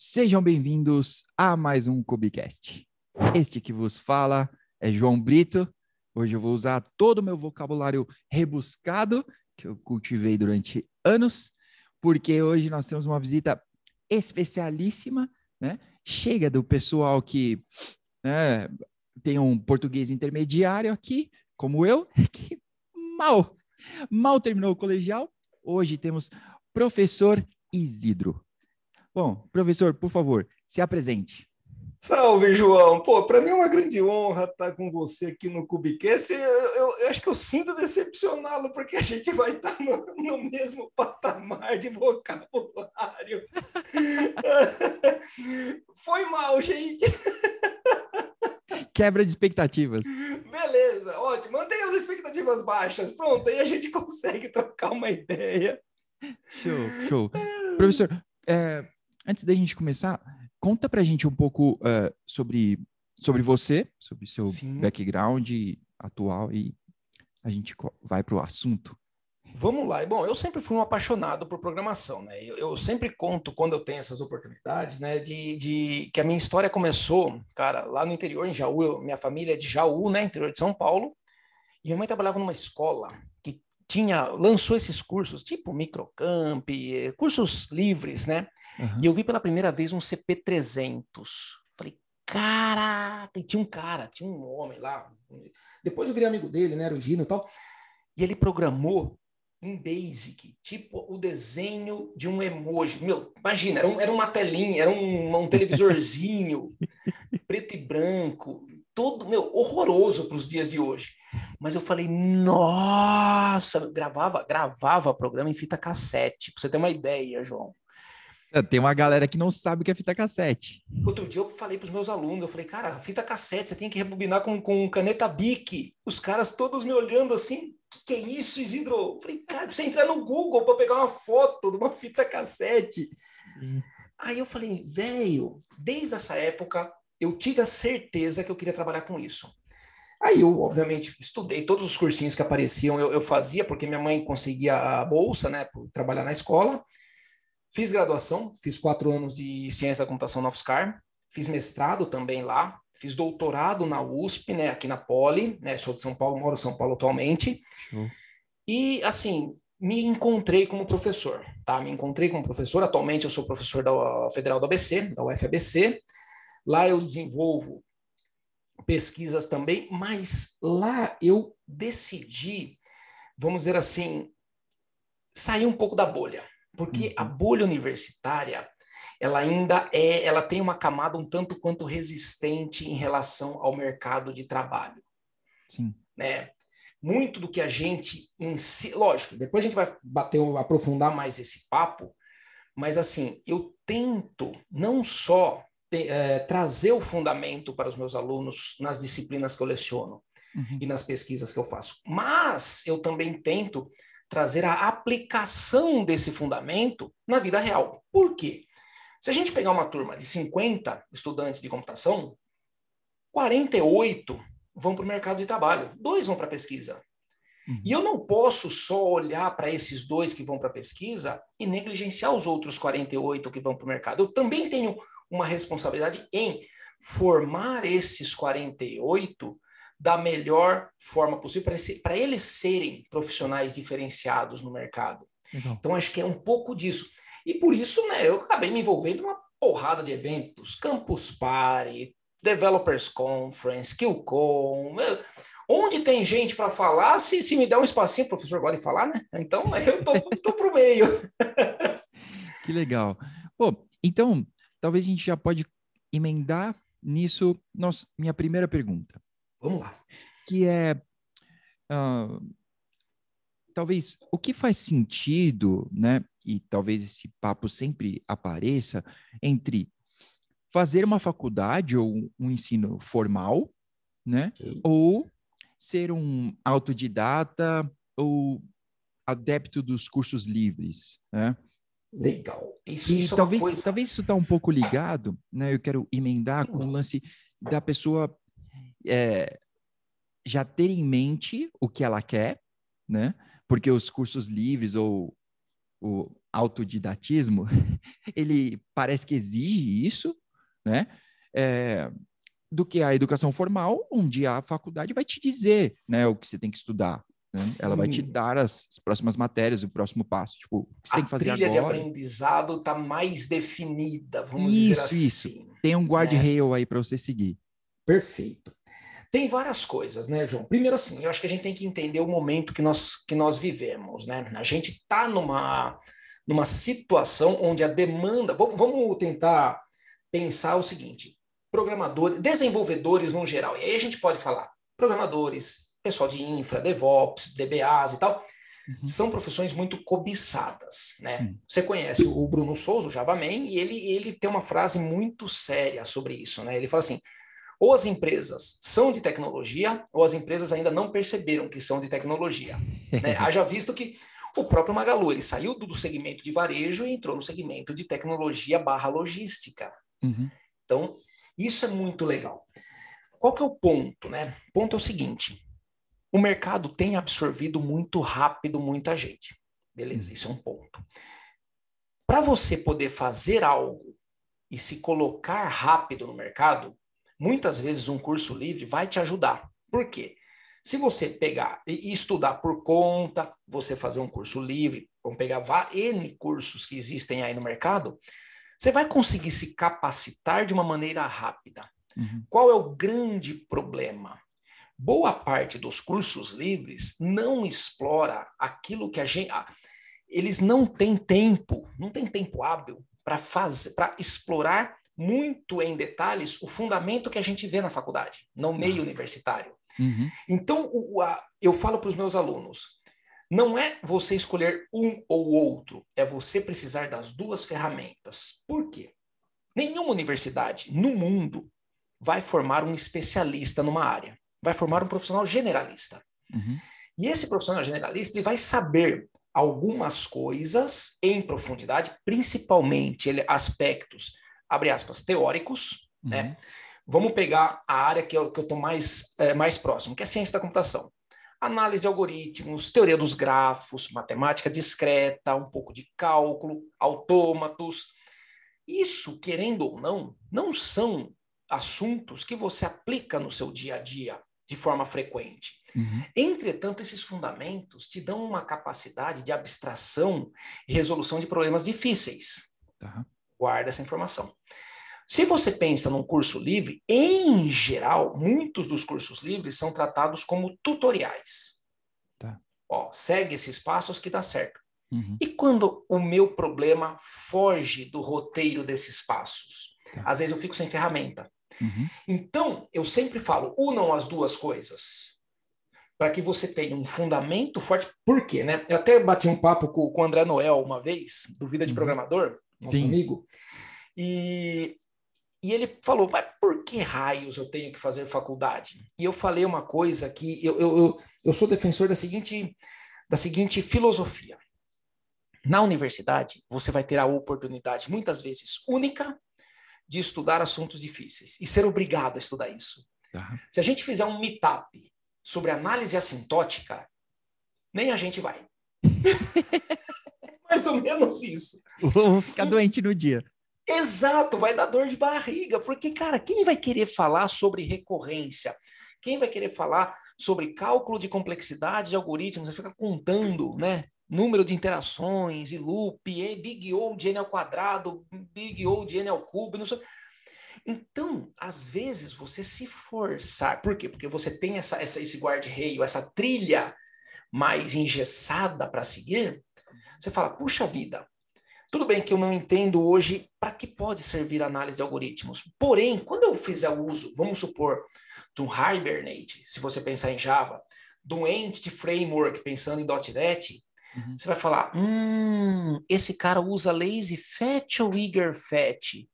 Sejam bem-vindos a mais um Cubicast. Este que vos fala é João Brito. Hoje eu vou usar todo o meu vocabulário rebuscado que eu cultivei durante anos, porque hoje nós temos uma visita especialíssima, né? Chega do pessoal que né, tem um português intermediário aqui, como eu, que mal, mal terminou o colegial. Hoje temos professor Isidro. Bom, professor, por favor, se apresente. Salve, João. Pô, para mim é uma grande honra estar com você aqui no Cubicast. Eu, eu, eu acho que eu sinto decepcioná-lo, porque a gente vai estar no, no mesmo patamar de vocabulário. Foi mal, gente. Quebra de expectativas. Beleza, ótimo. Mantenha as expectativas baixas. Pronto, aí a gente consegue trocar uma ideia. Show, show. Professor, é, Antes da gente começar, conta pra gente um pouco uh, sobre, sobre você, sobre seu Sim. background atual e a gente vai pro assunto. Vamos lá. Bom, eu sempre fui um apaixonado por programação, né? Eu, eu sempre conto, quando eu tenho essas oportunidades, né, de, de, que a minha história começou, cara, lá no interior, em Jaú. Eu, minha família é de Jaú, né, interior de São Paulo. E minha mãe trabalhava numa escola que tinha, lançou esses cursos, tipo microcamp, eh, cursos livres, né? Uhum. E eu vi pela primeira vez um CP300. Falei, caraca! E tinha um cara, tinha um homem lá. Depois eu virei amigo dele, né? Era o Gino e tal. E ele programou em Basic, tipo o desenho de um emoji. Meu, imagina, era, um, era uma telinha, era um, um televisorzinho, preto e branco, todo, meu, horroroso para os dias de hoje. Mas eu falei, nossa, gravava, gravava programa em fita cassete, para você ter uma ideia, João. Tem uma galera que não sabe o que é fita cassete. Outro dia eu falei para os meus alunos, eu falei, cara, fita cassete, você tem que rebobinar com, com caneta BIC. Os caras todos me olhando assim, que, que é isso, Isidro? Eu falei, cara, precisa entrar no Google para pegar uma foto de uma fita cassete. Aí eu falei, velho, desde essa época eu tive a certeza que eu queria trabalhar com isso. Aí eu, obviamente, estudei todos os cursinhos que apareciam, eu, eu fazia, porque minha mãe conseguia a bolsa, né, para trabalhar na escola. Fiz graduação, fiz quatro anos de ciência da computação na UFSCar, fiz mestrado também lá, fiz doutorado na USP, né, aqui na Poli, né, sou de São Paulo, moro em São Paulo atualmente. E, assim, me encontrei como professor, tá? Me encontrei como professor, atualmente eu sou professor da Federal do ABC, da UFABC. Lá eu desenvolvo pesquisas também, mas lá eu decidi, vamos dizer assim, sair um pouco da bolha, porque a uhum. bolha universitária, ela ainda é, ela tem uma camada um tanto quanto resistente em relação ao mercado de trabalho. Sim. Né? Muito do que a gente em si, lógico, depois a gente vai bater, aprofundar mais esse papo, mas assim, eu tento não só te, é, trazer o fundamento para os meus alunos nas disciplinas que eu leciono uhum. e nas pesquisas que eu faço, mas eu também tento trazer a aplicação desse fundamento na vida real. Por quê? Se a gente pegar uma turma de 50 estudantes de computação, 48 vão para o mercado de trabalho, dois vão para a pesquisa. Uhum. E eu não posso só olhar para esses dois que vão para a pesquisa e negligenciar os outros 48 que vão para o mercado. Eu também tenho uma responsabilidade em formar esses 48 da melhor forma possível para eles serem profissionais diferenciados no mercado. Então. então, acho que é um pouco disso. E por isso, né, eu acabei me envolvendo numa porrada de eventos, Campus Party, Developers Conference, KillCon, onde tem gente para falar, se, se me der um espacinho, o professor pode falar, né? Então, eu tô, tô pro meio. que legal. Pô, então, talvez a gente já pode emendar nisso, nossa, minha primeira pergunta. Vamos lá. Que é. Uh, talvez o que faz sentido, né? E talvez esse papo sempre apareça entre fazer uma faculdade ou um ensino formal, né? Sim. Ou ser um autodidata ou adepto dos cursos livres, né? Legal. Isso, e isso é talvez, é coisa... talvez isso está um pouco ligado, né? Eu quero emendar com o lance da pessoa é, já ter em mente o que ela quer, né? Porque os cursos livres ou o autodidatismo, ele parece que exige isso, né? É, do que a educação formal, onde a faculdade vai te dizer, né, o que você tem que estudar. Né? Ela vai te dar as, as, próximas matérias, o próximo passo, tipo, o que você a tem que fazer agora. A trilha de aprendizado está mais definida, vamos isso, dizer assim. Isso, isso. Assim. Tem um guardrail é. aí para você seguir. Perfeito. Tem várias coisas, né, João? Primeiro, assim, eu acho que a gente tem que entender o momento que nós, que nós vivemos, né? A gente está numa, numa situação onde a demanda. Vamos, tentar pensar o seguinte: programadores, desenvolvedores no geral, e aí a gente pode falar programadores, pessoal de infra, DevOps, DBAs e tal, uhum. são profissões muito cobiçadas, né? Sim. Você conhece o Bruno Souza, o Javaman, e ele, ele tem uma frase muito séria sobre isso, né? Ele fala assim, ou as empresas são de tecnologia, ou as empresas ainda não perceberam que são de tecnologia. Né? Haja visto que o próprio Magalu ele saiu do segmento de varejo e entrou no segmento de tecnologia barra logística. Uhum. Então, isso é muito legal. Qual que é o ponto? Né? O ponto é o seguinte: o mercado tem absorvido muito rápido muita gente. Beleza, hum. isso é um ponto. Para você poder fazer algo e se colocar rápido no mercado, Muitas vezes um curso livre vai te ajudar. Por quê? Se você pegar e estudar por conta, você fazer um curso livre, vamos pegar N cursos que existem aí no mercado, você vai conseguir se capacitar de uma maneira rápida. Uhum. Qual é o grande problema? Boa parte dos cursos livres não explora aquilo que a gente. Ah, eles não têm tempo, não tem tempo hábil para fazer, para explorar muito em detalhes o fundamento que a gente vê na faculdade, no meio uhum. universitário. Uhum. Então, o, a, eu falo para os meus alunos: não é você escolher um ou outro, é você precisar das duas ferramentas. Por quê? Nenhuma universidade no mundo vai formar um especialista numa área, vai formar um profissional generalista. Uhum. E esse profissional generalista ele vai saber algumas coisas em profundidade, principalmente ele, aspectos abre aspas, teóricos, né? uhum. né? Vamos pegar a área que eu estou mais, é, mais próximo, que é a ciência da computação. Análise de algoritmos, teoria dos grafos, matemática discreta, um pouco de cálculo, autômatos. Isso, querendo ou não, não são assuntos que você aplica no seu dia a dia de forma frequente. Uhum. Entretanto, esses fundamentos te dão uma capacidade de abstração e resolução de problemas difíceis. Tá. Guarda essa informação. Se você pensa num curso livre, em geral, muitos dos cursos livres são tratados como tutoriais. Tá. Ó, segue esses passos que dá certo. Uhum. E quando o meu problema foge do roteiro desses passos? Tá. Às vezes eu fico sem ferramenta. Uhum. Então, eu sempre falo, unam as duas coisas para que você tenha um fundamento forte. Por quê? Né? Eu até bati um papo com, com o André Noel uma vez, do Vida de uhum. Programador, nosso Sim. amigo. E, e ele falou, mas por que raios eu tenho que fazer faculdade? E eu falei uma coisa que eu, eu, eu, eu sou defensor da seguinte, da seguinte filosofia. Na universidade, você vai ter a oportunidade, muitas vezes única, de estudar assuntos difíceis e ser obrigado a estudar isso. Uhum. Se a gente fizer um meetup sobre análise assintótica, nem a gente vai. Mais ou menos isso. Vou ficar e... doente no dia. Exato, vai dar dor de barriga, porque, cara, quem vai querer falar sobre recorrência? Quem vai querer falar sobre cálculo de complexidade de algoritmos? Vai ficar contando, né? Número de interações e loop, e big O de n ao quadrado, big O de n ao cubo, não sei. Então, às vezes, você se forçar. Por quê? Porque você tem essa, essa esse guarda-reio, essa trilha mais engessada para seguir, você fala, puxa vida, tudo bem que eu não entendo hoje para que pode servir a análise de algoritmos. Porém, quando eu fizer o uso, vamos supor, de um Hibernate, se você pensar em Java, de um Entity Framework, pensando em .NET, uhum. você vai falar, hum, esse cara usa Lazy Fetch ou Eager Fetch?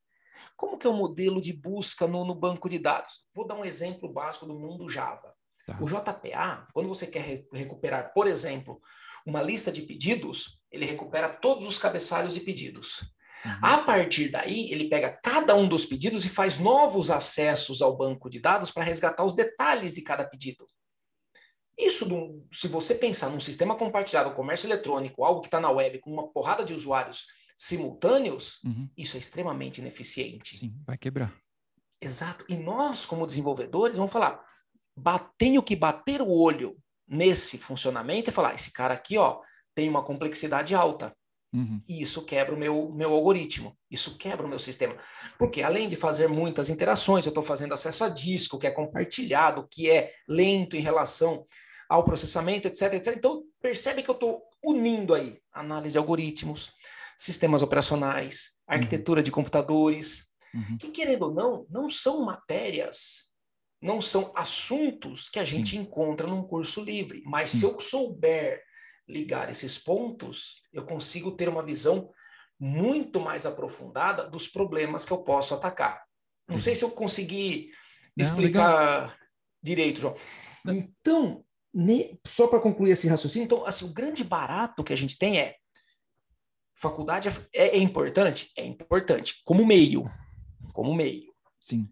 Como que é o modelo de busca no, no banco de dados? Vou dar um exemplo básico do mundo Java. Tá. O JPA, quando você quer recuperar, por exemplo, uma lista de pedidos, ele recupera todos os cabeçalhos e pedidos. Uhum. A partir daí, ele pega cada um dos pedidos e faz novos acessos ao banco de dados para resgatar os detalhes de cada pedido. Isso, se você pensar num sistema compartilhado, comércio eletrônico, algo que está na web com uma porrada de usuários simultâneos, uhum. isso é extremamente ineficiente. Sim, vai quebrar. Exato. E nós, como desenvolvedores, vamos falar, tenho que bater o olho nesse funcionamento e é falar, esse cara aqui, ó, tem uma complexidade alta. Uhum. E isso quebra o meu, meu algoritmo, isso quebra o meu sistema. Porque além de fazer muitas interações, eu estou fazendo acesso a disco, que é compartilhado, que é lento em relação ao processamento, etc, etc. Então, percebe que eu estou unindo aí análise de algoritmos, sistemas operacionais, uhum. arquitetura uhum. de computadores, uhum. que, querendo ou não, não são matérias, não são assuntos que a gente encontra num curso livre. Mas se eu souber ligar esses pontos, eu consigo ter uma visão muito mais aprofundada dos problemas que eu posso atacar. Não sei uhum. se eu consegui explicar direito, João. Então, ne... só para concluir esse raciocínio, então, assim, o grande barato que a gente tem é faculdade é, é, é importante? É importante, como meio. Como meio. Sim.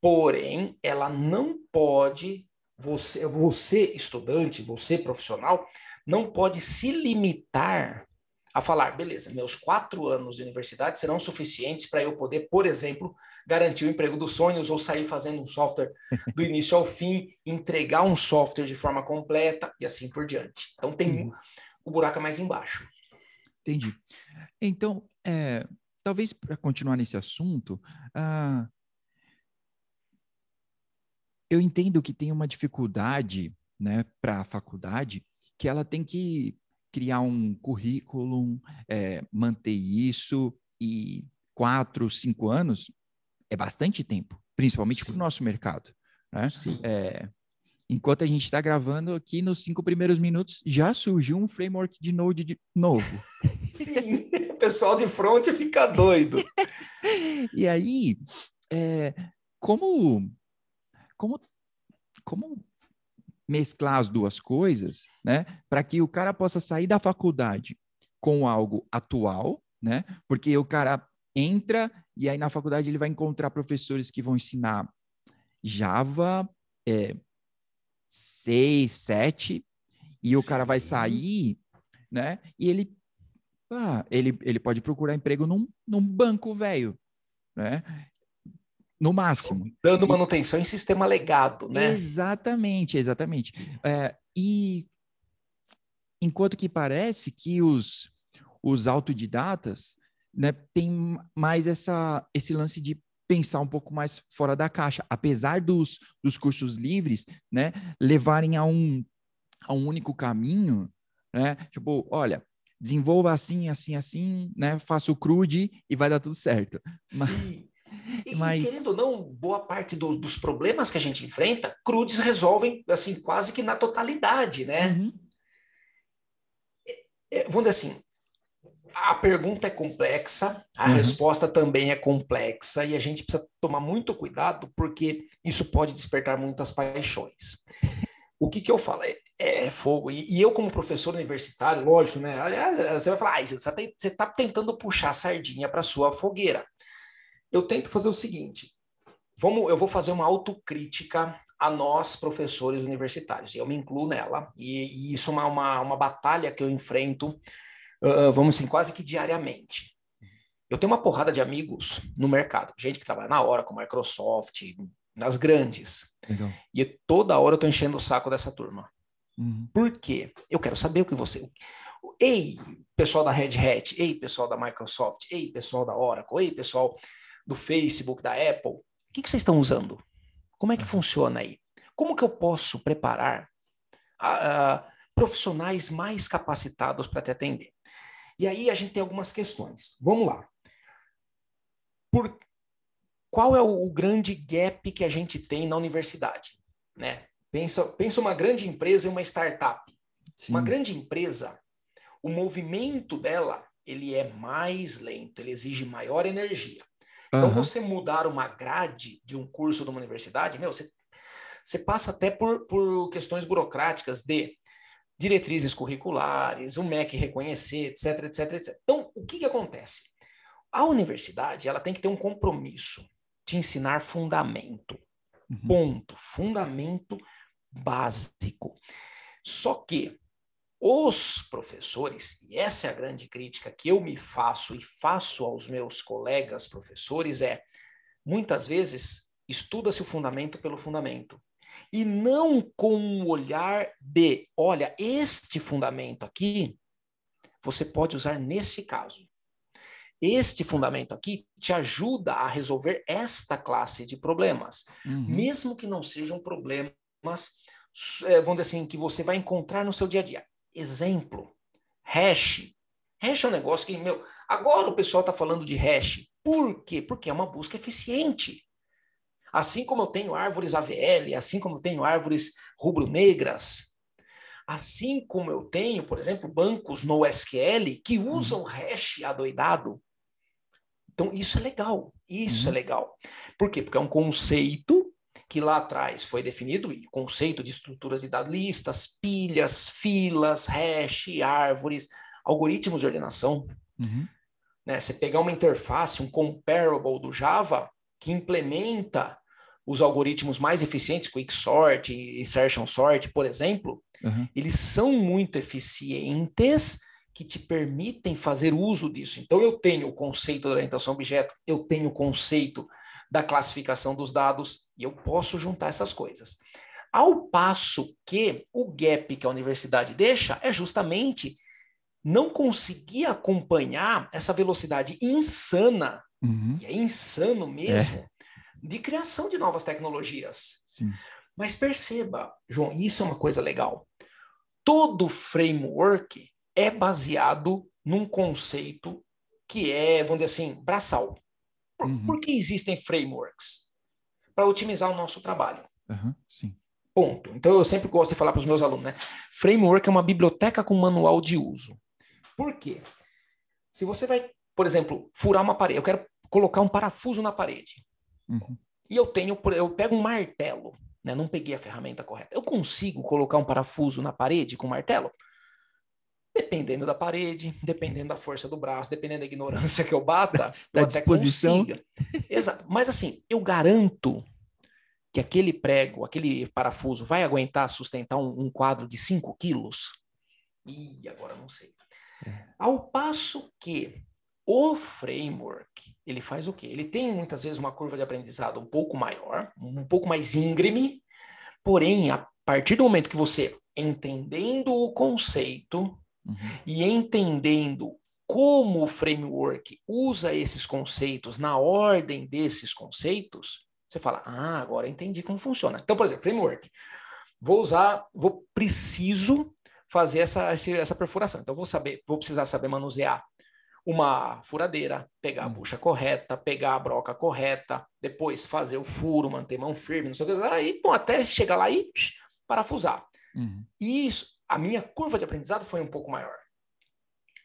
Porém, ela não pode, você, você estudante, você profissional, não pode se limitar a falar, beleza, meus quatro anos de universidade serão suficientes para eu poder, por exemplo, garantir o emprego dos sonhos ou sair fazendo um software do início ao fim, entregar um software de forma completa e assim por diante. Então tem uhum. o buraco é mais embaixo. Entendi. Então, é, talvez para continuar nesse assunto, ah, eu entendo que tem uma dificuldade né, para a faculdade que ela tem que criar um currículo, é, manter isso, e quatro, cinco anos é bastante tempo, principalmente para o nosso mercado. Né? É, enquanto a gente está gravando aqui, nos cinco primeiros minutos já surgiu um framework de Node de novo. Sim, o pessoal de front fica doido. e aí, é, como, como, como mesclar as duas coisas, né? Para que o cara possa sair da faculdade com algo atual, né? Porque o cara entra e aí na faculdade ele vai encontrar professores que vão ensinar Java é, 6, 7, e Sim. o cara vai sair, né? E ele, ah, ele, ele pode procurar emprego num, num banco velho, né? No máximo. Dando manutenção em sistema legado, né? Exatamente, exatamente. É, e enquanto que parece que os, os autodidatas né, têm mais essa, esse lance de pensar um pouco mais fora da caixa, apesar dos, dos cursos livres né, levarem a um, a um único caminho, né? Tipo, olha, desenvolva assim, assim, assim, né? Faça o crude e vai dar tudo certo. Mas... Sim. E, Mas... e querendo ou não, boa parte dos, dos problemas que a gente enfrenta, crudes resolvem assim quase que na totalidade, né? Uhum. É, é, vamos dizer assim, a pergunta é complexa, a uhum. resposta também é complexa e a gente precisa tomar muito cuidado porque isso pode despertar muitas paixões. O que, que eu falo? É, é, é fogo. E, e, eu, como professor universitário, lógico, né? Você vai falar, ah, você está tá tentando puxar a sardinha para sua fogueira eu tento fazer o seguinte: vamos, eu vou fazer uma autocrítica a nós, professores universitários. Eu me incluo nela, e, e isso é uma, uma, uma, batalha que eu enfrento, uh, vamos assim, quase que diariamente. Eu tenho uma porrada de amigos no mercado, gente que trabalha na hora com Microsoft, nas grandes. Legal. E toda hora eu tô enchendo o saco dessa turma. Uhum. Por quê? Eu quero saber o que você. Ei, pessoal da Red Hat, ei, pessoal da Microsoft, ei, pessoal da Oracle, ei, pessoal do Facebook, da Apple. O que, que vocês estão usando? Como é que funciona aí? Como que eu posso preparar a, ah, a, ah, profissionais mais capacitados para te atender? E aí a gente tem algumas questões. Vamos lá. Por, qual é o, o grande gap que a gente tem na universidade? Né? Pensa, pensa uma grande empresa e uma startup. Sim. Uma grande empresa, o movimento dela ele é mais lento, ele exige maior energia. Então, você mudar uma grade de um curso de uma universidade, meu, você, você passa até por, por questões burocráticas de diretrizes curriculares, o MEC reconhecer, etc, etc, etc. Então, o que, que acontece? A universidade ela tem que ter um compromisso de ensinar fundamento. Uhum. Ponto. Fundamento básico. Só que os professores, e essa é a grande crítica que eu me faço e faço aos meus colegas professores, é muitas vezes estuda-se o fundamento pelo fundamento. E não com um olhar de, olha, este fundamento aqui você pode usar nesse caso. Este fundamento aqui te ajuda a resolver esta classe de problemas, uhum. mesmo que não sejam problemas, é, vamos dizer assim, que você vai encontrar no seu dia a dia exemplo. Hash. Hash é um negócio que, meu, agora o pessoal está falando de hash. Por quê? Porque é uma busca eficiente. Assim como eu tenho árvores AVL, assim como eu tenho árvores rubro-negras, assim como eu tenho, por exemplo, bancos no SQL que uhum. usam uhum. hash adoidado. Então, isso é legal. Isso é uhum. é legal. Por quê? Porque é um conceito que lá atrás foi definido o conceito de estruturas listas, pilhas, filas, hash, árvores, algoritmos de ordenação. Uhum. Né? Você pegar uma interface, um comparable do Java, que implementa os algoritmos mais eficientes, Quicksort, Insertion Sort, por exemplo, uhum. eles são muito eficientes que te permitem fazer uso disso. Então, eu tenho o conceito da orientação objeto, eu tenho o conceito da classificação dos dados, e eu posso juntar essas coisas. Ao passo que o gap que a universidade deixa é justamente não conseguir acompanhar essa velocidade insana, uhum. e é insano mesmo, é. de criação de novas tecnologias. Sim. Mas perceba, João, isso é uma coisa legal. Todo framework é baseado num conceito que é, vamos dizer assim, braçal. Por, uhum. por que existem frameworks? para otimizar o nosso trabalho. Uhum, sim. Ponto. Então eu sempre gosto de falar para os meus alunos, né? Framework é uma biblioteca com manual de uso. Por quê? Se você vai, por exemplo, furar uma parede, eu quero colocar um parafuso na parede. Uhum. E eu tenho, eu pego um martelo, né? Não peguei a ferramenta correta. Eu consigo colocar um parafuso na parede com martelo? Dependendo da parede, dependendo da força do braço, dependendo da ignorância que eu bata, da, eu da disposição. Exato. Mas assim, eu garanto que aquele prego, aquele parafuso vai aguentar sustentar um, um quadro de 5 quilos? Ih, agora não sei. É. Ao passo que o framework, ele faz o quê? Ele tem muitas vezes uma curva de aprendizado um pouco maior, um pouco mais íngreme, porém, a partir do momento que você, entendendo o conceito, Uhum. E entendendo como o framework usa esses conceitos, na ordem desses conceitos, você fala: "Ah, agora entendi como funciona". Então, por exemplo, framework. Vou usar, vou preciso fazer essa essa perfuração. Então vou saber, vou precisar saber manusear uma furadeira, pegar a uhum. bucha correta, pegar a broca correta, depois fazer o furo, manter mão firme, não sei o que, aí, bom, até chegar lá e parafusar. Uhum. Isso, a minha curva de aprendizado foi um pouco maior.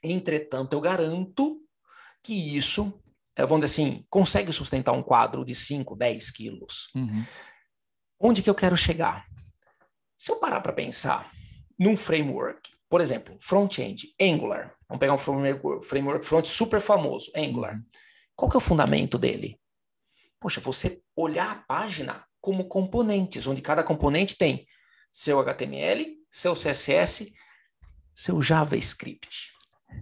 Entretanto, eu garanto que isso, eh, vamos dizer assim, consegue sustentar um quadro de 5, 10 quilos. Uhum. Onde que eu quero chegar? Se eu parar para pensar num framework, por exemplo, front-end, Angular, vamos pegar um framework front super famoso, Angular. Uhum. Qual que é o fundamento dele? Poxa, você olhar a página como componentes, onde cada componente tem seu HTML, seu CSS, seu JavaScript,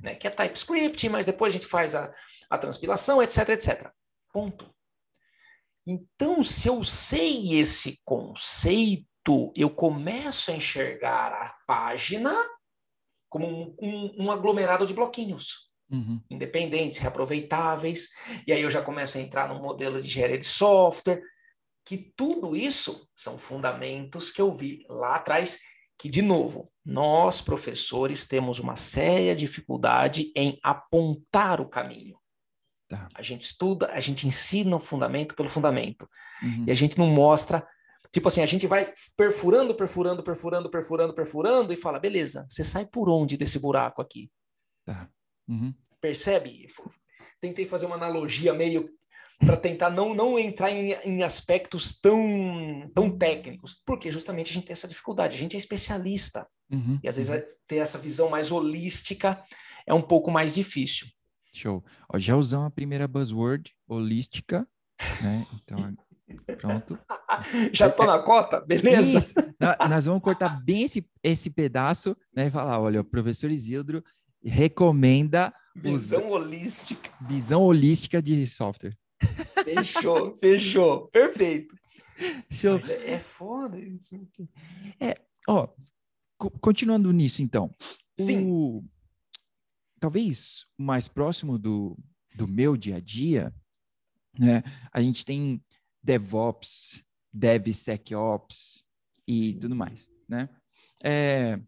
né? que é TypeScript, mas depois a gente faz a, a transpilação, etc, etc. Ponto. Então, se eu sei esse conceito, eu começo a enxergar a página como um, um, um aglomerado de bloquinhos. Uhum. Independentes, reaproveitáveis, e aí eu já começo a entrar no modelo de engenharia de software, que tudo isso são fundamentos que eu vi lá atrás que, de novo, nós, professores, temos uma séria dificuldade em apontar o caminho. Tá. A gente estuda, a gente ensina o fundamento pelo fundamento. Uhum. E a gente não mostra. Tipo assim, a gente vai perfurando, perfurando, perfurando, perfurando, perfurando e fala: beleza, você sai por onde desse buraco aqui? Tá. Uhum. Percebe? Tentei fazer uma analogia meio para tentar não, não entrar em, em aspectos tão, tão técnicos, porque justamente a gente tem essa dificuldade, a gente é especialista. Uhum. E às vezes uhum. é ter essa visão mais holística é um pouco mais difícil. Show. Ó, já usamos a primeira buzzword, holística, né? Então, pronto. já tô na cota? Beleza? Isso. Nós vamos cortar bem esse, esse pedaço, né? E falar, olha, o professor Isidro recomenda... Visão holística. Visão holística de software. Fechou, fechou. Perfeito. Show. é, é foda isso. É, ó, continuando nisso, então. Sim. O, talvez o mais próximo do, do meu dia a dia, né? A gente tem DevOps, DevSecOps e Sim. tudo mais, né? É,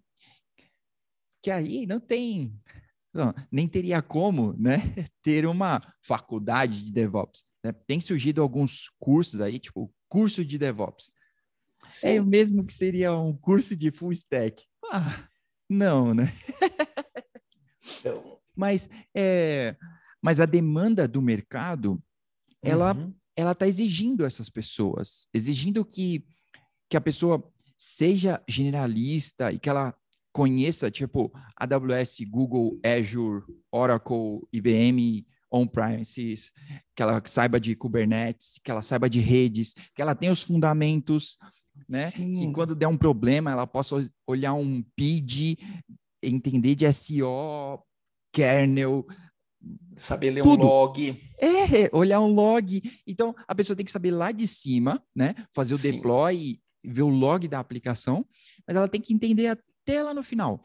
que aí não tem não, nem teria como né, ter uma faculdade de DevOps. Né? Tem surgido alguns cursos aí, tipo curso de DevOps. É Sim. É o mesmo que seria um curso de full stack. Ah, não, né? mas, é, mas a demanda do mercado, ela uhum. ela está exigindo essas pessoas, exigindo que, que a pessoa seja generalista e que ela conheça, tipo, AWS, Google, Azure, Oracle, IBM, on-premises, que ela saiba de Kubernetes, que ela saiba de redes, que ela tenha os fundamentos, né? Sim. Que quando der um problema, ela possa olhar um PID, entender de SEO, kernel, saber ler Tudo. um log. É, olhar um log. Então, a pessoa tem que saber lá de cima, né? Fazer o Sim. deploy, ver o log da aplicação, mas ela tem que entender até lá no final.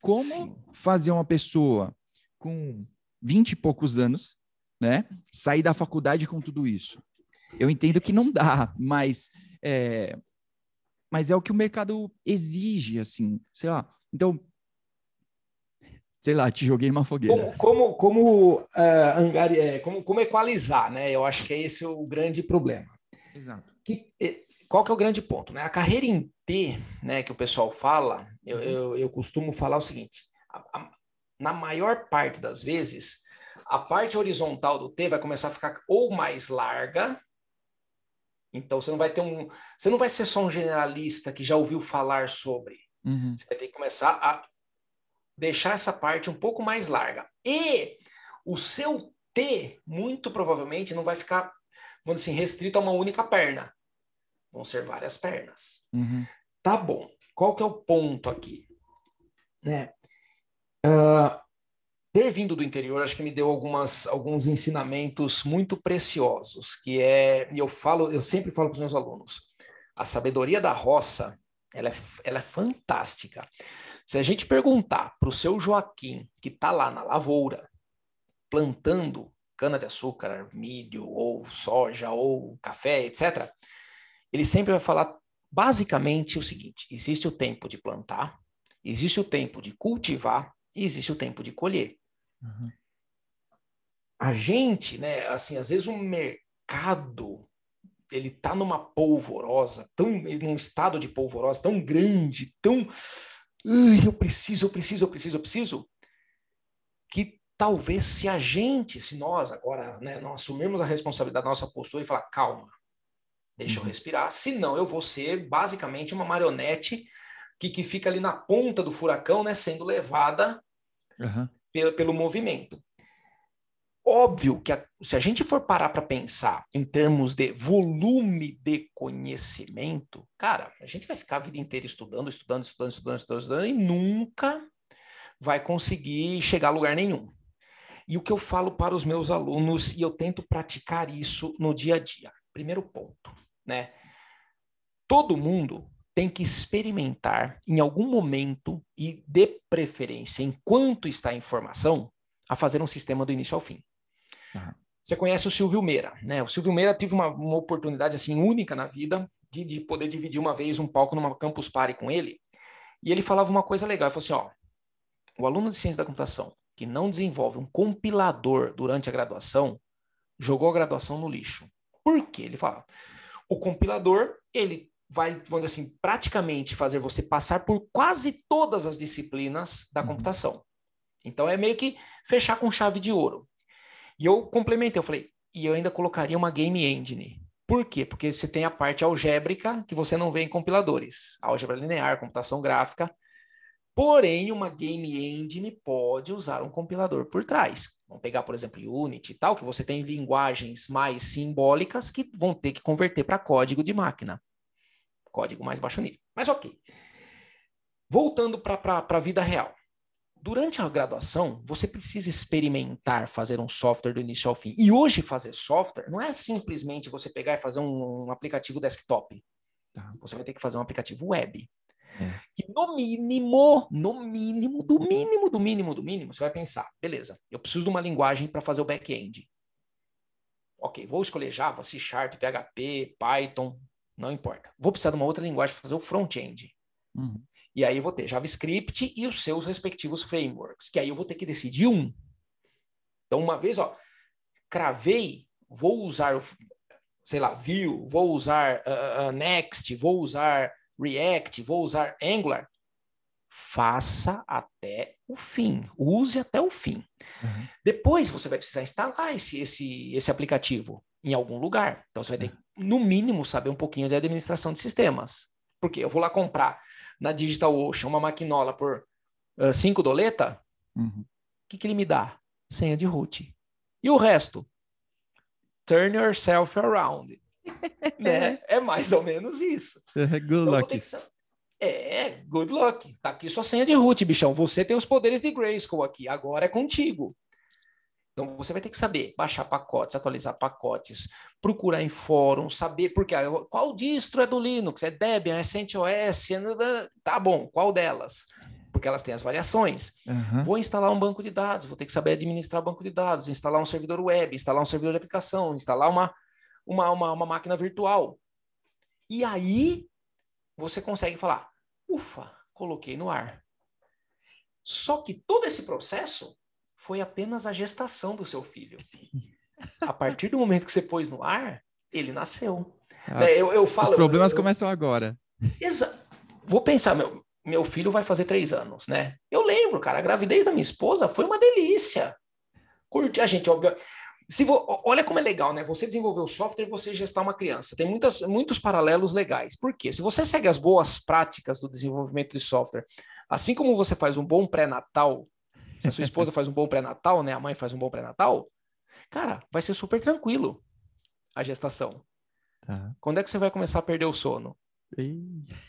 Como Sim. fazer uma pessoa com 20 e poucos anos, né, sair da faculdade com tudo isso? Eu entendo que não dá, mas é, mas é o que o mercado exige, assim, sei lá. Então, sei lá, te joguei numa fogueira. Como como como, uh, angari, é, como, como equalizar, né? Eu acho que é esse o grande problema. Exato. Que, é, qual que é o grande ponto, né? A carreira em né, que o pessoal fala, eu, uhum. eu, eu costumo falar o seguinte: a, a, na maior parte das vezes, a parte horizontal do T vai começar a ficar ou mais larga. Então você não vai ter um, você não vai ser só um generalista que já ouviu falar sobre. Uhum. Você vai ter que começar a deixar essa parte um pouco mais larga. E o seu T muito provavelmente não vai ficar, vamos assim, restrito a uma única perna. Vão ser várias pernas. Uhum tá bom, qual que é o ponto aqui? Né? Uh, ter vindo do interior, acho que me deu algumas, alguns ensinamentos muito preciosos, que é, e eu falo, eu sempre falo para os meus alunos, a sabedoria da roça, ela é, ela é fantástica. Se a gente perguntar para o seu Joaquim, que está lá na lavoura, plantando cana-de-açúcar, milho, ou soja, ou café, etc., ele sempre vai falar Basicamente é o seguinte: existe o tempo de plantar, existe o tempo de cultivar e existe o tempo de colher. Uhum. A gente, né, assim, às vezes o mercado ele tá numa polvorosa, tão num estado de polvorosa tão grande, tão uh, eu preciso, eu preciso, eu preciso, eu preciso, que talvez se a gente, se nós agora, né, não assumirmos a responsabilidade da nossa postura e falar calma, Deixa eu uhum. respirar, senão eu vou ser basicamente uma marionete que, que fica ali na ponta do furacão, né, sendo levada uhum. pelo, pelo movimento. Óbvio que a, se a gente for parar para pensar em termos de volume de conhecimento, cara, a gente vai ficar a vida inteira estudando, estudando, estudando, estudando, estudando, estudando e nunca vai conseguir chegar a lugar nenhum. E o que eu falo para os meus alunos, e eu tento praticar isso no dia a dia. Primeiro ponto, né? Todo mundo tem que experimentar em algum momento e de preferência, enquanto está em formação, a fazer um sistema do início ao fim. Uhum. Você conhece o Silvio Meira, né? O Silvio Meira teve uma, uma oportunidade assim única na vida de, de, poder dividir uma vez um palco numa campus party com ele. E ele falava uma coisa legal, ele falou assim, ó, o aluno de ciência da computação que não desenvolve um compilador durante a graduação, jogou a graduação no lixo. Por quê? Ele falava, o compilador, ele vai, vamos assim, praticamente fazer você passar por quase todas as disciplinas da uhum. computação. Então é meio que fechar com chave de ouro. E eu complementei, eu falei, e eu ainda colocaria uma game engine. Por quê? Porque você tem a parte algébrica que você não vê em compiladores. Álgebra linear, computação gráfica. Porém, uma game engine pode usar um compilador por trás. Vamos pegar, por exemplo, Unity e tal, que você tem linguagens mais simbólicas que vão ter que converter para código de máquina. Código mais baixo nível. Mas ok. Voltando para a vida real. Durante a graduação, você precisa experimentar fazer um software do início ao fim. E hoje, fazer software não é simplesmente você pegar e fazer um, um aplicativo desktop. Tá. Você vai ter que fazer um aplicativo web. É. Que no mínimo, no mínimo, do mínimo, do mínimo, do mínimo, você vai pensar, beleza, eu preciso de uma linguagem para fazer o back-end. Ok, vou escolher Java, C Sharp, PHP, Python, não importa. Vou precisar de uma outra linguagem para fazer o front-end. Uhum. E aí eu vou ter JavaScript e os seus respectivos frameworks, que aí eu vou ter que decidir um. Então, uma vez, ó, cravei, vou usar, sei lá, Vue, vou usar uh, uh, Next, vou usar React, vou usar Angular, faça até o fim, use até o fim. Uhum. Depois você vai precisar instalar esse, esse, esse aplicativo em algum lugar. Então você vai ter, no mínimo, saber um pouquinho de administração de sistemas. Porque eu vou lá comprar na DigitalOcean uma maquinola por 5 uh, ah, doleta, uhum. o uhum. que, que ele me dá? Senha de root. E o resto? Turn yourself around. né? É mais ou menos isso. É, é good luck. É, good luck. Tá aqui sua senha de root, bichão. Você tem os poderes de Grayskull aqui. Agora é contigo. Então você vai ter que saber baixar pacotes, atualizar pacotes, procurar em fórum, saber porque ah, qual distro é do Linux, é Debian, é CentOS, é, né, né, né? tá bom, qual delas? Porque elas têm as variações. Uhum. Vou instalar um banco de dados, vou ter que saber administrar banco de dados, instalar um servidor web, instalar um servidor de aplicação, instalar uma uma, uma, uma máquina virtual. E aí você consegue falar, ufa, coloquei no ar. Só que todo esse processo foi apenas a gestação do seu filho. A partir do momento que você pôs no ar, ele nasceu. Ah, né, eu, eu falo, os problemas eu, eu, começam agora. Exa Vou pensar, meu, meu filho vai fazer três anos, né? Eu lembro, cara, a gravidez da minha esposa foi uma delícia. Curti a gente, óbvio. Se vo... Olha como é legal, né? Você desenvolver o software e você gestar uma criança. Tem muitas, muitos paralelos legais. Por quê? Se você segue as boas práticas do desenvolvimento de software, assim como você faz um bom pré-natal, se a sua esposa faz um bom pré-natal, né? A mãe faz um bom pré-natal, cara, vai ser super tranquilo a gestação. Tá. Quando é que você vai começar a perder o sono? E...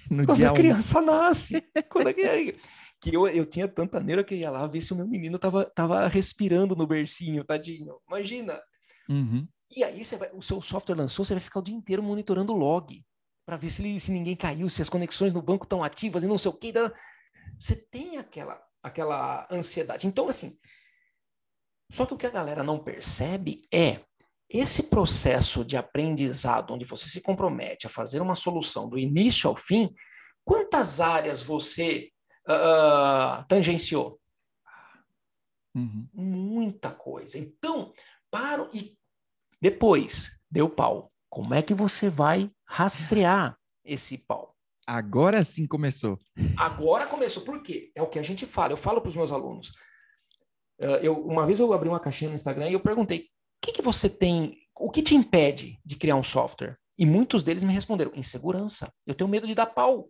No Quando dia a criança nasce. Quando é que... É? que eu, eu tinha tanta neura que eu ia lá ver se o meu menino tava, tava respirando no bercinho, tadinho. Imagina! Uhum. E aí você vai, o seu software lançou, você vai ficar o dia inteiro monitorando o log para ver se, ele, se ninguém caiu, se as conexões no banco estão ativas e não sei o que. Então, você tem aquela, aquela ansiedade. Então, assim, só que o que a galera não percebe é esse processo de aprendizado, onde você se compromete a fazer uma solução do início ao fim, quantas áreas você uh, tangenciou? Uhum. Muita coisa. Então, paro e depois deu pau. Como é que você vai rastrear esse pau? Agora sim começou. Agora começou. Por quê? É o que a gente fala. Eu falo para os meus alunos. Uh, eu, uma vez eu abri uma caixinha no Instagram e eu perguntei: o que, que você tem? O que te impede de criar um software? E muitos deles me responderam: insegurança. Eu tenho medo de dar pau.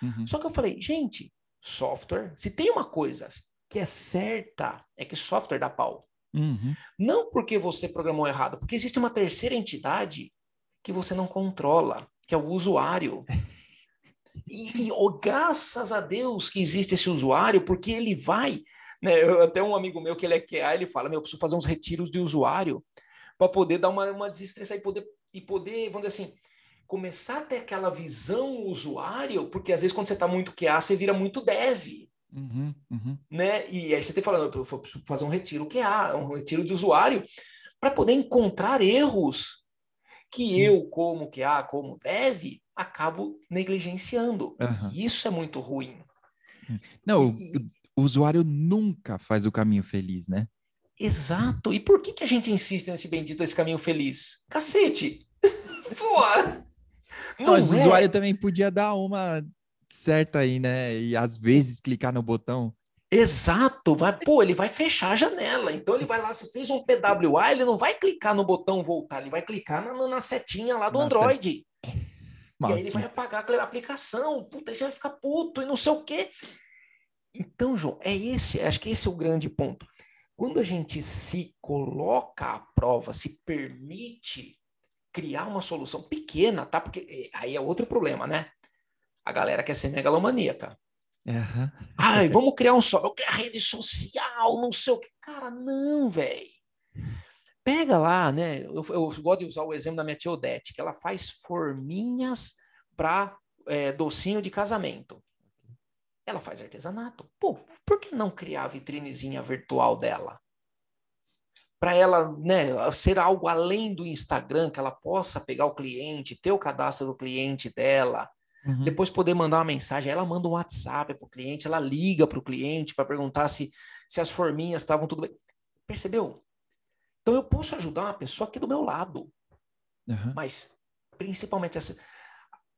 Uhum. Só que eu falei: gente, software. Se tem uma coisa que é certa, é que software dá pau. Uhum. Não porque você programou errado, porque existe uma terceira entidade que você não controla, que é o usuário. E, e oh, graças a Deus que existe esse usuário, porque ele vai. Né, eu, até um amigo meu que ele é QA, ele fala: Meu, eu preciso fazer uns retiros de usuário para poder dar uma, uma e poder, e poder, vamos dizer assim, começar a ter aquela visão usuário, porque às vezes quando você está muito QA, você vira muito dev. Uhum, uhum. Né? E aí você tem falando, eu preciso fazer um retiro QA, um retiro de usuário, para poder encontrar erros que Sim. eu, como QA, como dev, acabo negligenciando. Uhum. isso é muito ruim. Não, e... o usuário nunca faz o caminho feliz, né? Exato. E por que, que a gente insiste nesse bendito desse caminho feliz? Cacete! fua Não Mas o é. usuário também podia dar uma certa aí, né? E às vezes clicar no botão. Exato, mas pô, ele vai fechar a janela. Então ele vai lá, se fez um PWA, ele não vai clicar no botão voltar, ele vai clicar na, na setinha lá do na Android. Set... E aí ele vai apagar aquela aplicação. Puta, aí você vai ficar puto e não sei o quê. Então, João, é esse, acho que esse é o grande ponto. Quando a gente se coloca à prova, se permite criar uma solução pequena, tá? Porque é, aí é outro problema, né? A galera quer ser megalomaníaca. Uhum. Ai, vamos criar um só. Eu quero rede social, não sei o que. Cara, não, velho. Pega lá, né? Eu, eu, gosto de usar o exemplo da minha tia Odete, que ela faz forminhas para é, docinho de casamento. Ela faz artesanato. Pô, por que não criar a vitrinezinha virtual dela? para ela né, ser algo além do Instagram, que ela possa pegar o cliente, ter o cadastro do cliente dela, uhum. depois poder mandar uma mensagem. Ela manda um WhatsApp para o cliente, ela liga para o cliente para perguntar se, se as forminhas estavam tudo bem. Percebeu? Então eu posso ajudar uma pessoa aqui do meu lado, uhum. mas principalmente essa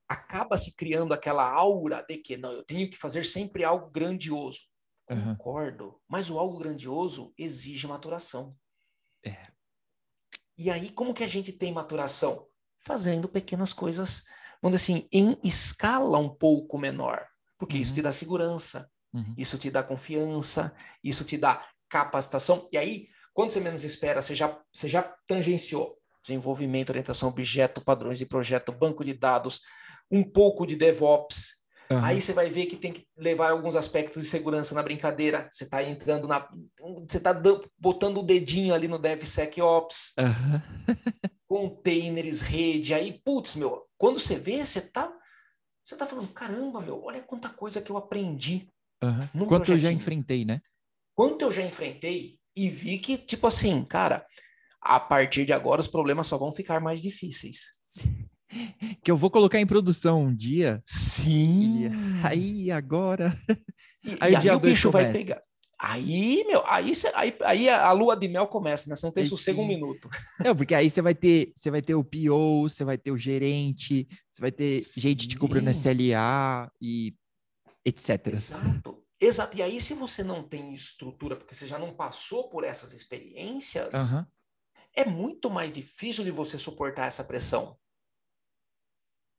acaba se criando aquela aura de que não, eu tenho que fazer sempre algo grandioso. Uhum. Concordo, mas o algo grandioso exige maturação. É. E aí, como que a gente tem maturação? Fazendo pequenas coisas, vamos dizer assim, em escala um pouco menor. Porque uhum. isso te uhum. dá segurança, uhum. isso te dá confiança, isso te dá capacitação. E aí, quando você menos espera, você já, você já tangenciou desenvolvimento, orientação, objeto, padrões de projeto, banco de dados, um pouco de DevOps, Uhum. Aí você vai ver que tem que levar alguns aspectos de segurança na brincadeira. Você está entrando na. Você está botando o dedinho ali no DevSecOps. Uhum. containers, rede. Aí, putz, meu, quando você vê, você está você tá falando: caramba, meu, olha quanta coisa que eu aprendi. Uhum. Quanto eu já enfrentei, né? Quanto eu já enfrentei e vi que, tipo assim, cara, a partir de agora os problemas só vão ficar mais difíceis. Sim que eu vou colocar em produção um dia. Sim. aí agora. E, aí, e aí o bicho começa. vai pegar. Aí, meu, aí, aí, aí a lua de mel começa, né? Você não tem sossego um minuto. Não, porque aí você vai ter, você vai ter o PO, você vai ter o gerente, você vai ter sim. gente te cobrando SLA e etc. Exato. Exato. E aí, se você não tem estrutura, porque você já não passou por essas experiências, uhum. é muito mais difícil de você suportar essa pressão.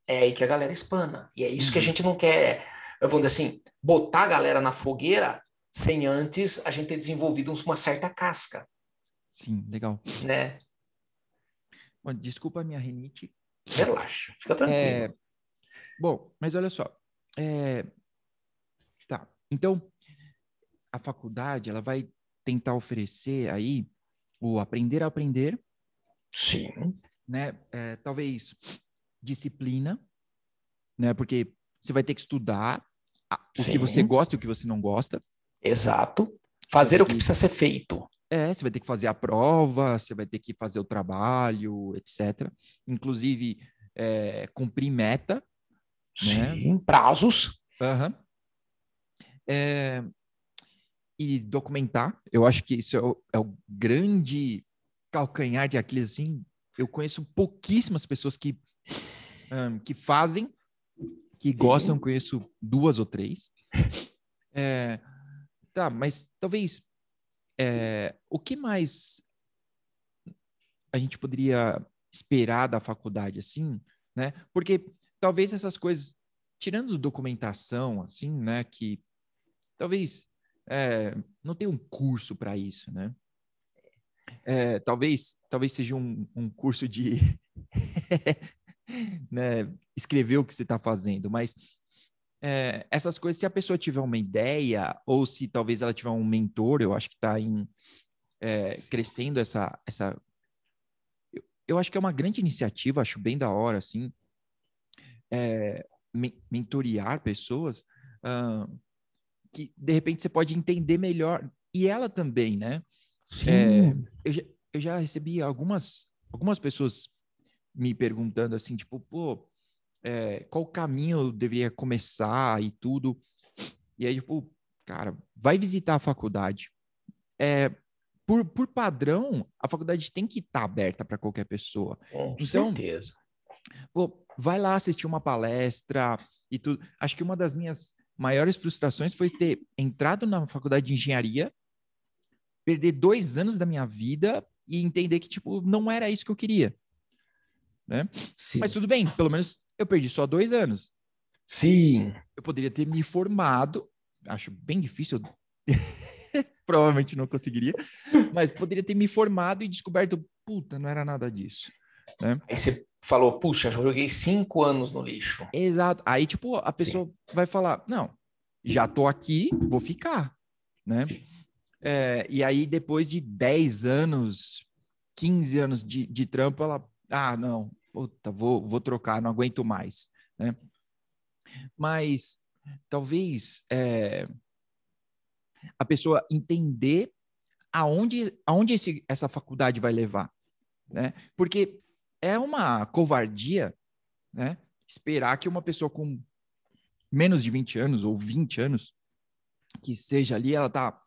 É aí que a galera espana. E é isso uhum. que a uhum. gente não quer, é, vamos dizer assim, botar a galera na fogueira sem antes a gente ter desenvolvido uma certa casca. Sim, legal. Né? Bom, desculpa a minha rinite. Relaxa, fica é, tranquilo. É... Bom, mas olha só. É... Tá, então a faculdade ela vai tentar oferecer aí o aprender a aprender. Sim. Né? É, talvez disciplina, né? Porque você vai ter que estudar o Sim. que você gosta e o que você não gosta. Exato. Fazer o que, que precisa ser feito. É, você vai ter que fazer a prova, você vai ter que fazer o trabalho, etc. Inclusive, é, cumprir meta. Né? Sim, né? prazos. Uhum. É, e documentar. Eu acho que isso é o, é o grande calcanhar de Aquiles. Assim, eu conheço pouquíssimas pessoas que um, que fazem, que gostam, conheço duas ou três. É, tá, mas talvez é, o que mais a gente poderia esperar da faculdade assim, né? Porque talvez essas coisas, tirando documentação, assim, né? Que talvez é, não tenha um curso para isso, né? É, talvez, talvez seja um, um curso de né, escrever o que você está fazendo, mas é, essas coisas, se a pessoa tiver uma ideia, ou se talvez ela tiver um mentor, eu acho que está é, crescendo essa. essa eu, eu, acho que é uma grande iniciativa, acho bem da hora, assim, é, me, mentorear pessoas uh, que, de repente, você pode entender melhor, e ela também, né? Sim. É, eu, eu já recebi algumas, algumas pessoas me perguntando assim, tipo, pô, é, qual caminho eu deveria começar e tudo. E aí, tipo, cara, vai visitar a faculdade. É, por, por padrão, a faculdade tem que estar tá aberta para qualquer pessoa. Com então, certeza. Pô, vai lá assistir uma palestra e tudo. Acho que uma das minhas maiores frustrações foi ter entrado na faculdade de engenharia, perder dois anos da minha vida e entender que, tipo, não era isso que eu queria né? Sim. Mas tudo bem, pelo menos eu perdi só dois anos. Sim. Eu poderia ter me formado, acho bem difícil, provavelmente não conseguiria, mas poderia ter me formado e descoberto, puta, não era nada disso. Né? Aí você falou, puxa, joguei cinco anos no lixo. Exato. Aí, tipo, a pessoa Sim. vai falar, não, já tô aqui, vou ficar, né? É, e aí, depois de 10 anos, 15 anos de, de trampo, ela, ah, não, puta, vou, vou trocar, não aguento mais. Né? Mas talvez é, a pessoa entender aonde, aonde esse, essa faculdade vai levar. Né? Porque é uma covardia né? esperar que uma pessoa com menos de 20 anos ou 20 anos que seja ali, ela está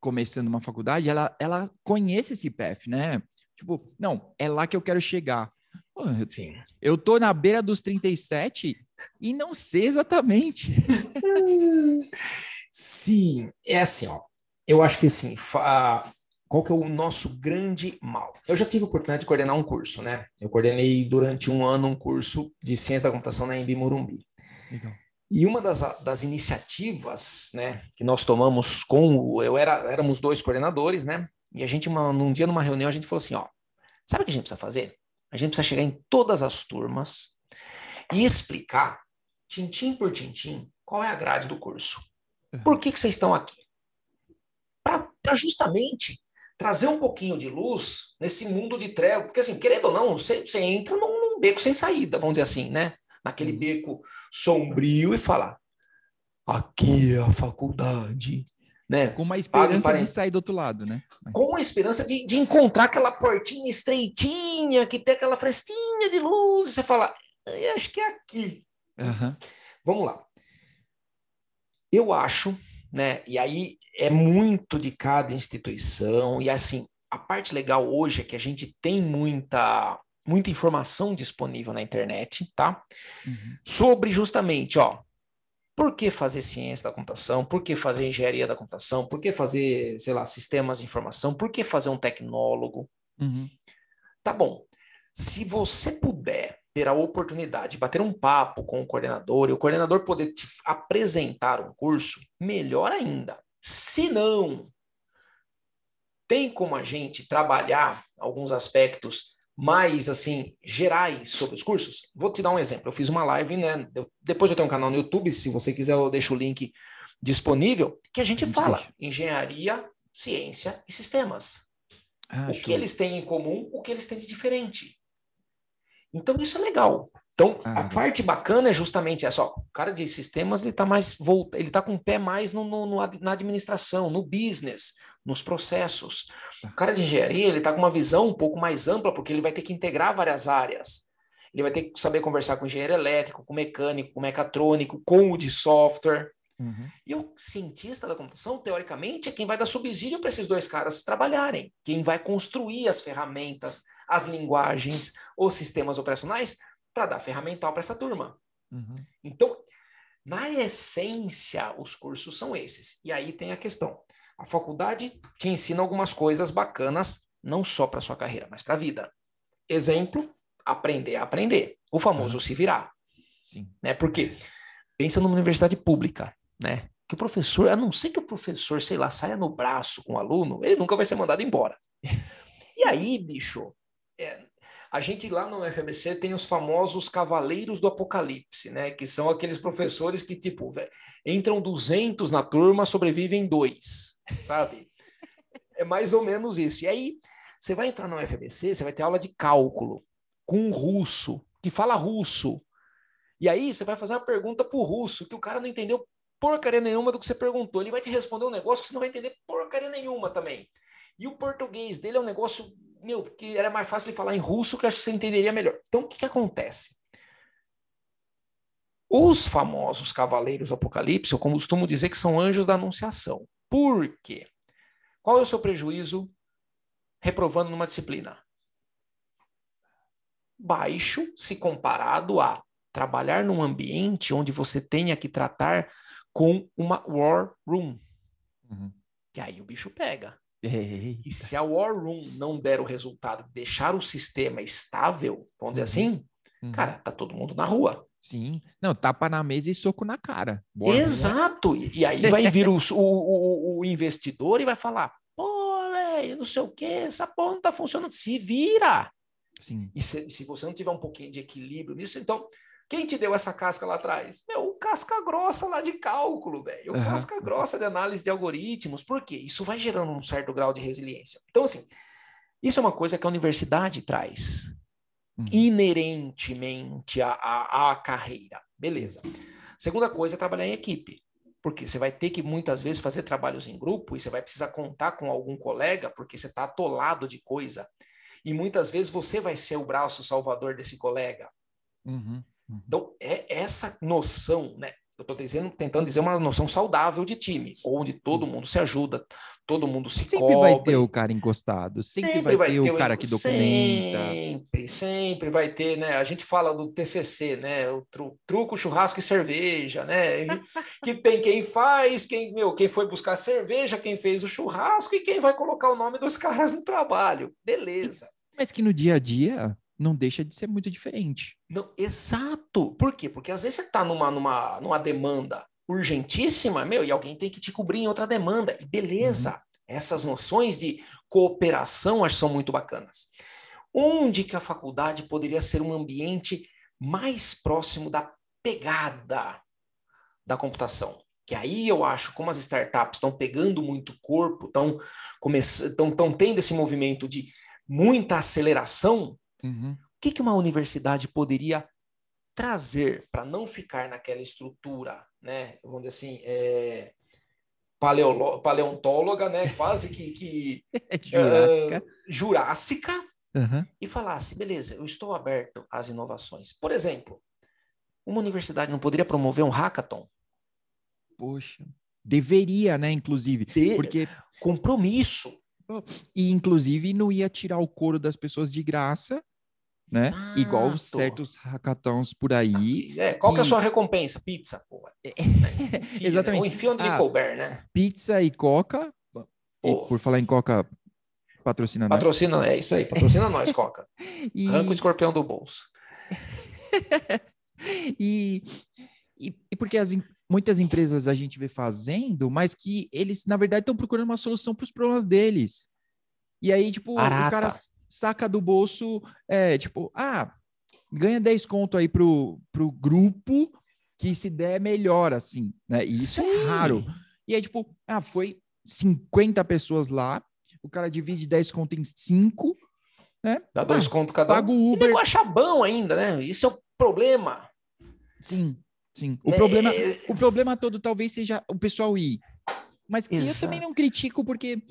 começando uma faculdade, ela, ela conhece esse PEF, né? Tipo, não, é lá que eu quero chegar. Pô, Sim. Eu tô na beira dos 37 e não sei exatamente. Sim, é assim, ó. Eu acho que assim, fa... qual que é o nosso grande mal? Eu já tive a oportunidade de coordenar um curso, né? Eu coordenei durante um ano um curso de ciência da computação na Embi Morumbi. Então. E uma das, das iniciativas, né, que nós tomamos com eu era, éramos dois coordenadores, né? E a gente, uma, num dia, numa reunião, a gente falou assim: ó, sabe o que a gente precisa fazer? A gente precisa chegar em todas as turmas e explicar, tintim por tintim, qual é a grade do curso. Uhum. Por que, que vocês estão aqui? Para justamente trazer um pouquinho de luz nesse mundo de trevo Porque, assim, querendo ou não, você, você entra num, num, beco sem saída, vamos dizer assim, né? Naquele uhum. beco sombrio e falar: aqui é a faculdade, né? Com uma esperança de sair do outro lado, né? Com a esperança de, de encontrar aquela portinha estreitinha, que tem aquela frestinha de luz, e você fala, é, acho que é aqui. Uhum. Vamos lá. Eu acho, né? E aí é muito de cada instituição, e assim, a parte legal hoje é que a gente tem muita muita informação disponível na internet, tá? Uhum. Sobre justamente, ó, por que fazer ciência da computação? Por que fazer engenharia da computação? Por que fazer, sei lá, sistemas de informação? Por que fazer um tecnólogo? Uhum. Tá bom. Se você puder ter a oportunidade de bater um papo com o coordenador e o coordenador poder te apresentar um curso, melhor ainda. Se não, tem como a gente trabalhar alguns aspectos mais assim gerais sobre os cursos. Vou te dar um exemplo. Eu fiz uma live, né? Eu, depois eu tenho um canal no YouTube, se você quiser eu deixo o link disponível, que a gente Entendi. fala engenharia, ciência e sistemas. Ah, o que eles têm em comum, o que eles têm de diferente. Então isso é legal. Então ah. a parte bacana é justamente essa. Ó, o cara de sistemas ele está mais volta, ele está com o pé mais no, no, no na administração, no business nos processos. Tá. O cara de engenharia, ele está com uma visão um pouco mais ampla, porque ele vai ter que integrar várias áreas. Ele vai ter que saber conversar com engenheiro elétrico, com mecânico, com mecatrônico, com o de software. Uhum. E o cientista da computação, teoricamente, é quem vai dar subsídio para esses dois caras trabalharem, quem vai construir as ferramentas, as linguagens, os sistemas operacionais para dar ferramental para essa turma. Uhum. Então, na essência, os cursos são esses. E aí tem a questão: a faculdade te ensina algumas coisas bacanas, não só para sua carreira, mas para a vida. Exemplo, aprender a aprender. O famoso uhum. se virar. Sim. Né? Porque pensa numa universidade pública, né? Que o professor, a não ser que o professor, sei lá, saia no braço com o aluno, ele nunca vai ser mandado embora. E aí, bicho, é, a gente lá no FMC tem os famosos cavaleiros do apocalipse, né? Que são aqueles professores que, tipo, entram 200 na turma, sobrevivem dois, sabe? é mais ou menos isso. E aí, você vai entrar no FMC, você vai ter aula de cálculo com um russo, que fala russo. E aí, você vai fazer uma pergunta pro russo, que o cara não entendeu porcaria nenhuma do que você perguntou. Ele vai te responder um negócio que você não vai entender porcaria nenhuma também. E o português dele é um negócio meu, que era mais fácil ele falar em russo, que acho que você entenderia melhor. Então, o que, que acontece? Os famosos cavaleiros do Apocalipse, eu costumo dizer que são anjos da anunciação. Por quê? Qual é o seu prejuízo reprovando numa disciplina? Baixo se comparado a trabalhar num ambiente onde você tenha que tratar com uma war room. Uhum. E aí o bicho pega. Eita. E se a War Room não der o resultado, deixar o sistema estável, vamos dizer uhum. assim, uhum. cara, tá todo mundo na rua. Sim, não, tapa na mesa e soco na cara. Boa, Exato, e aí vai vir o, o, o, investidor e vai falar, pô, velho, não sei o que, essa porra não tá funcionando, se vira. Sim. E se, se você não tiver um pouquinho de equilíbrio nisso, então quem te deu essa casca lá atrás? Meu, o casca grossa lá de cálculo, velho. O uhum. casca grossa de análise de algoritmos. Por quê? Isso vai gerando um certo grau de resiliência. Então, assim, isso é uma coisa que a universidade traz uhum. inerentemente à, à, à, carreira. Beleza. Segunda coisa é trabalhar em equipe. Porque você vai ter que muitas vezes fazer trabalhos em grupo e você vai precisar contar com algum colega porque você está atolado de coisa. E muitas vezes você vai ser o braço salvador desse colega. Uhum. Uhum. Então, é essa noção, né? Eu estou dizendo, tentando dizer uma noção saudável de time, onde todo mundo se ajuda, todo mundo se sempre cobre. Sempre vai ter o cara encostado, sempre, sempre vai, vai, ter, o cara que documenta. Sempre, sempre vai ter, né? A gente fala do TCC, né? O tru, truco, churrasco e cerveja, né? que tem quem faz, quem, meu, quem foi buscar cerveja, quem fez o churrasco e quem vai colocar o nome dos caras no trabalho. Beleza. Mas que no dia a dia não deixa de ser muito diferente. Não, exato. Por quê? Porque às vezes você está numa, numa, numa demanda urgentíssima, meu, e alguém tem que te cobrir em outra demanda. E beleza. Uhum. Essas noções de cooperação acho que são muito bacanas. Onde que a faculdade poderia ser um ambiente mais próximo da pegada da computação? que aí eu acho como as startups estão pegando muito corpo, estão tão, tão tendo esse movimento de muita aceleração, Uhum. O que, que uma universidade poderia trazer para não ficar naquela estrutura, né? Vamos dizer assim, é, paleontóloga, né? Quase que, que ah, jurássica, uh, jurássica uhum. e falasse, assim, beleza, eu estou aberto às inovações. Por exemplo, uma universidade não poderia promover um hackathon? Poxa, deveria, né? Inclusive, De... porque compromisso. E inclusive não ia tirar o couro das pessoas de graça, né? Exato. Igual certos hackathons por aí. É, qual que... que... é a sua recompensa? Pizza, pô. É, Exatamente. Ou enfia onde ah, né? Pizza e coca. E, por falar em coca, patrocina, patrocina nós. Patrocina, é isso aí. Patrocina nós, coca. E... Arranca o escorpião do bolso. e, e, e, porque as, muitas empresas a gente vê fazendo, mas que eles, na verdade, estão procurando uma solução para os problemas deles. E aí, tipo, Barata. o cara saca do bolso, é, tipo, ah, ganha 10 conto aí pro, pro grupo, que se der, melhor, assim, né? E isso é Sim. é raro. E aí, tipo, ah, foi 50 pessoas lá, o cara divide 10 conto em 5, né? Dá dois ah, conto cada um. e o Uber. bom ainda, né? Isso é o problema. Sim, sim. O, é... problema, é, é. o problema todo talvez seja o pessoal ir. Mas eu também não critico porque...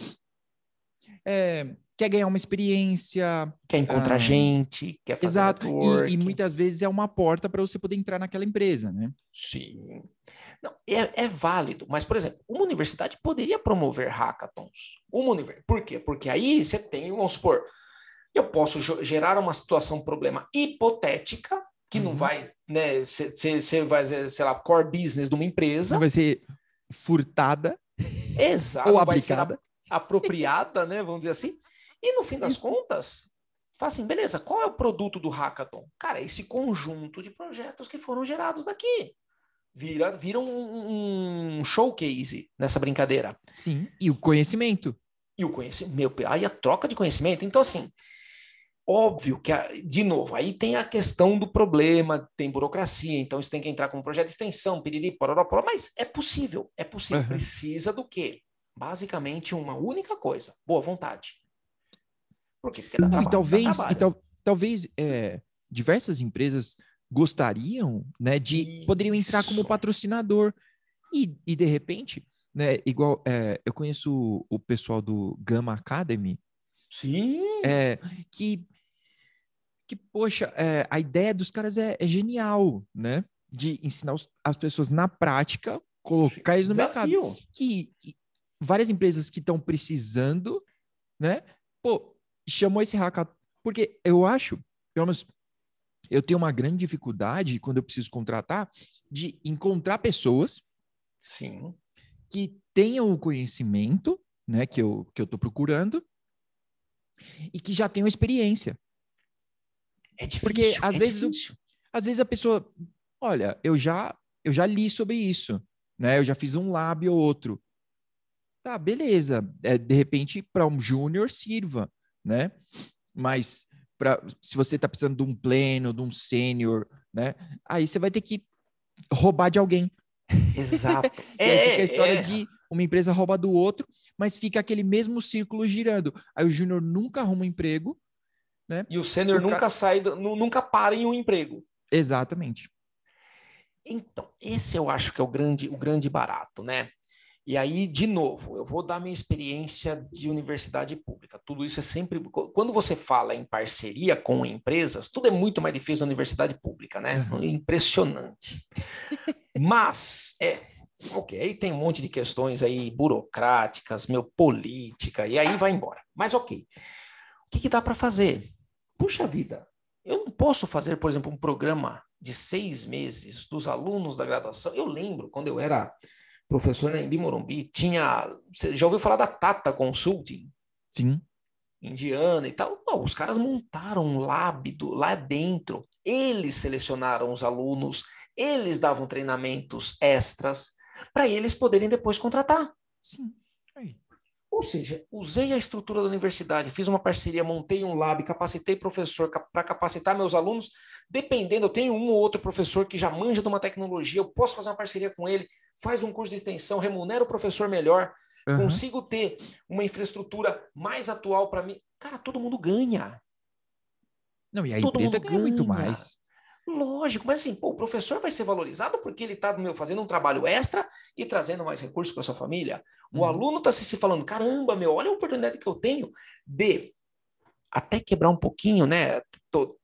É, quer ganhar uma experiência. Quer encontrar ah, gente, quer fazer Exato, e, e, muitas vezes é uma porta para você poder entrar naquela empresa, né? Sim. Não, é, é, válido, mas, por exemplo, uma universidade poderia promover hackathons. Uma universidade. Por quê? Porque aí você tem, vamos supor, eu posso gerar uma situação, um problema hipotética, que uhum. não vai, né, você vai, sei lá, core business de uma empresa. Não vai ser furtada. Exato. Ou aplicada. apropriada, né? Vamos dizer assim. E no fim das Isso. contas, fala assim, beleza, qual é o produto do hackathon? Cara, esse conjunto de projetos que foram gerados daqui. Vira, vira um, um showcase nessa brincadeira. Sim, e o conhecimento. E o conhecimento, meu, aí a troca de conhecimento. Então, assim, óbvio que, de novo, aí tem a questão do problema, tem burocracia, então isso tem que entrar com um projeto de extensão, piriri, pororó, pororó, mas é possível, é possível. Uhum. Precisa do quê? Basicamente uma única coisa, boa vontade porque trabalho, e talvez, e tal, talvez é, diversas empresas gostariam, né, de Isso. poderiam entrar como patrocinador e, e de repente, né, igual é, eu conheço o pessoal do Gama Academy. Sim. É, que que poxa, é, a ideia dos caras é, é, genial, né? De ensinar os, as pessoas na prática, colocar eles no Desafio. mercado. Que, que várias empresas que estão precisando, né? Pô, chamou esse hackathon. Porque eu acho, pelo menos eu tenho uma grande dificuldade quando eu preciso contratar de encontrar pessoas sim que tenham o conhecimento né que eu que eu estou procurando e que já tenham experiência é difícil, porque é às é vezes difícil. às vezes a pessoa olha eu já eu já li sobre isso né eu já fiz um lab ou outro tá beleza é, de repente para um júnior sirva né? Mas pra, se você está precisando de um pleno, de um sênior, né? Aí você vai ter que roubar de alguém. Exato. é, fica a história é. de uma empresa rouba do outro, mas fica aquele mesmo círculo girando. Aí o júnior nunca arruma um emprego, né? E o sênior nunca ca... sai, nunca para em um emprego. Exatamente. Então, esse eu acho que é o grande, o grande barato, né? E aí, de novo, eu vou dar minha experiência de universidade pública. Tudo isso é sempre. Quando você fala em parceria com empresas, tudo é muito mais difícil na universidade pública, né? Uhum. Impressionante. Mas, é. Ok, aí tem um monte de questões aí burocráticas, meu, política, e aí vai embora. Mas ok. O que, que dá para fazer? Puxa vida, eu não posso fazer, por exemplo, um programa de seis meses dos alunos da graduação. Eu lembro quando eu era professor Nembi né, Morumbi, tinha. Você já ouviu falar da Tata Consulting? Sim. Indiana e tal. os caras montaram um lábido lá dentro. Eles selecionaram os alunos, eles davam treinamentos extras para eles poderem depois contratar. Sim. Ou seja, usei a estrutura da universidade, fiz uma parceria, montei um lab, capacitei professor para capacitar meus alunos. Dependendo, eu tenho um ou outro professor que já manja de uma tecnologia, eu posso fazer uma parceria com ele, faz um curso de extensão, remunera o professor melhor, uhum. consigo ter uma infraestrutura mais atual para mim. Cara, todo mundo ganha. Não, e a todo empresa ganha, ganha muito mais. Lógico, mas assim, pô, o professor vai ser valorizado porque ele está fazendo um trabalho extra e trazendo mais recursos para sua família. O uhum. aluno está se, se falando, caramba, meu, olha a oportunidade que eu tenho de até quebrar um pouquinho, né?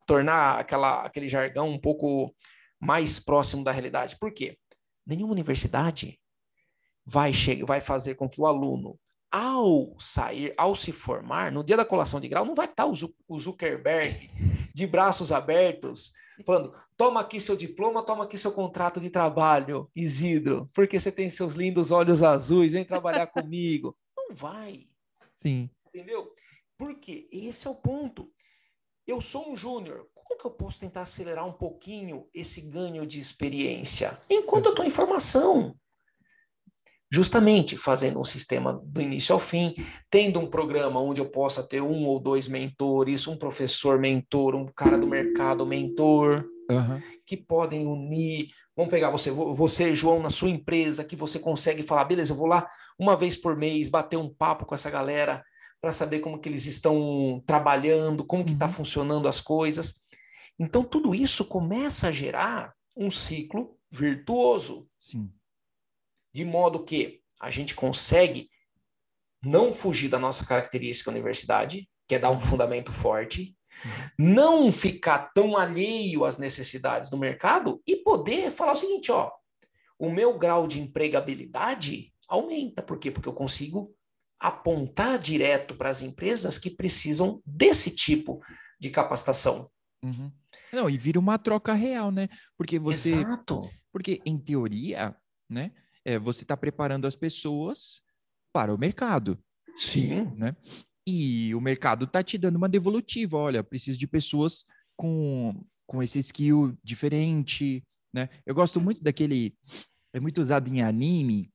Tornar aquela, aquele jargão um pouco mais próximo da realidade. Por quê? Nenhuma universidade vai, vai fazer com que o aluno ao sair, ao se formar, no dia da colação de grau, não vai estar tá o Zuckerberg de braços abertos, falando: toma aqui seu diploma, toma aqui seu contrato de trabalho, Isidro, porque você tem seus lindos olhos azuis, vem trabalhar comigo. Não vai. Sim. Entendeu? Porque esse é o ponto. Eu sou um júnior. Como que eu posso tentar acelerar um pouquinho esse ganho de experiência? Enquanto eu estou em formação justamente fazendo um sistema do início ao fim, tendo um programa onde eu possa ter um ou dois mentores, um professor mentor, um cara do mercado mentor, uhum. que podem unir. Vamos pegar você, você, João, na sua empresa, que você consegue falar, beleza, eu vou lá uma vez por mês bater um papo com essa galera para saber como que eles estão trabalhando, como que está uhum. funcionando as coisas. Então tudo isso começa a gerar um ciclo virtuoso. Sim de modo que a gente consegue não fugir da nossa característica universidade, que é dar um fundamento forte, não ficar tão alheio às necessidades do mercado e poder falar o seguinte, ó, o meu grau de empregabilidade aumenta, por quê? Porque eu consigo apontar direto para as empresas que precisam desse tipo de capacitação. Uhum. Não, e vira uma troca real, né? Porque você, Exato. porque em teoria, né? é, você está preparando as pessoas para o mercado. Sim. Né? E o mercado está te dando uma devolutiva. Olha, preciso de pessoas com, com esse skill diferente. Né? Eu gosto muito daquele. É muito usado em anime,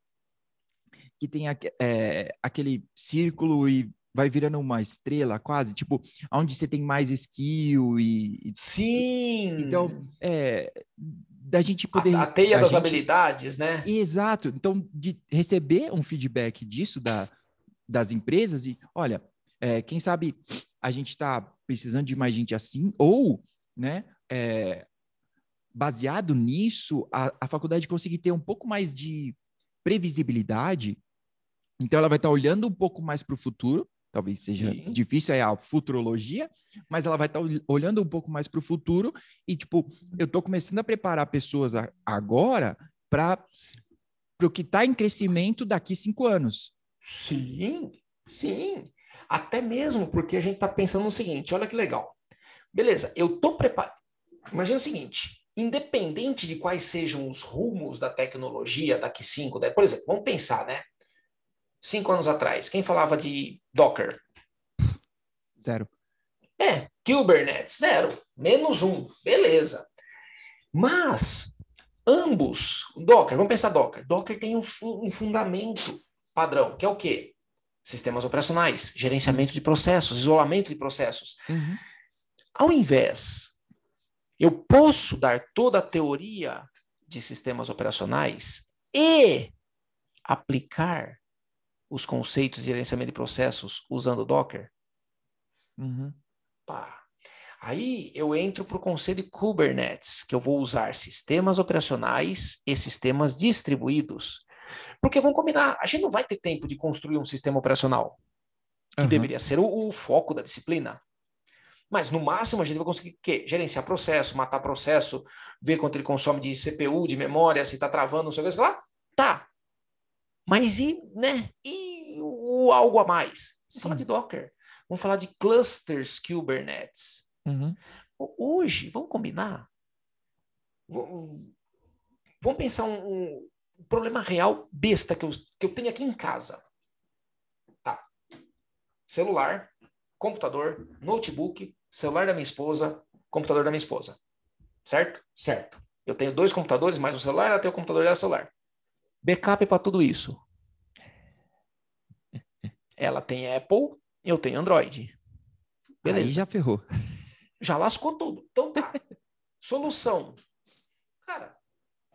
que tem é, aquele círculo e vai virando uma estrela quase, tipo, onde você tem mais skill e... Sim! Então, é, da gente poder... A, a teia das gente... habilidades, né? Exato. Então, de receber um feedback disso da, das empresas e, olha, é, quem sabe a gente está precisando de mais gente assim, ou, né, é, baseado nisso, a, a faculdade conseguir ter um pouco mais de previsibilidade, então ela vai estar tá olhando um pouco mais para o futuro, Talvez seja Sim. difícil é a futurologia, mas ela vai estar tá olhando um pouco mais para o futuro e tipo, eu estou começando a preparar pessoas a, agora para para o que está em crescimento daqui cinco anos. Sim, sim. Até mesmo porque a gente está pensando no seguinte: olha que legal. Beleza, eu estou preparado. Imagina o seguinte: independente de quais sejam os rumos da tecnologia daqui cinco, por exemplo, vamos pensar, né? cinco anos atrás? Quem falava de Docker? Zero. É, Kubernetes, zero. Menos um, beleza. Mas, ambos, Docker, vamos pensar Docker. Docker tem um, um fundamento padrão, que é o quê? Sistemas operacionais, gerenciamento de processos, isolamento de processos. Uhum. Ao invés, eu posso dar toda a teoria de sistemas operacionais e aplicar os conceitos de gerenciamento de processos usando Docker? Uhum. Pá. Aí eu entro para o conceito de Kubernetes, que eu vou usar sistemas operacionais e sistemas distribuídos. Porque vamos combinar, a gente não vai ter tempo de construir um sistema operacional, que uhum. deveria ser o, o, foco da disciplina. Mas no máximo a gente vai conseguir quê? gerenciar processo, matar processo, ver quanto ele consome de CPU, de memória, se está travando, não sei o que lá. Tá, mas e, né? E o algo a mais? Vamos falar de Docker. Vamos falar de clusters Kubernetes. Uhum. Hoje, vamos combinar? Vamos pensar um, um problema real besta que eu, que eu tenho aqui em casa. Tá. Celular, computador, notebook, celular da minha esposa, computador da minha esposa. Certo? Certo. Eu tenho dois computadores, mais um celular, ela tem o computador e o celular. Backup para tudo isso. Ela tem Apple, eu tenho Android. Beleza. Aí já ferrou. Já lascou tudo. Então tá. Solução. Cara,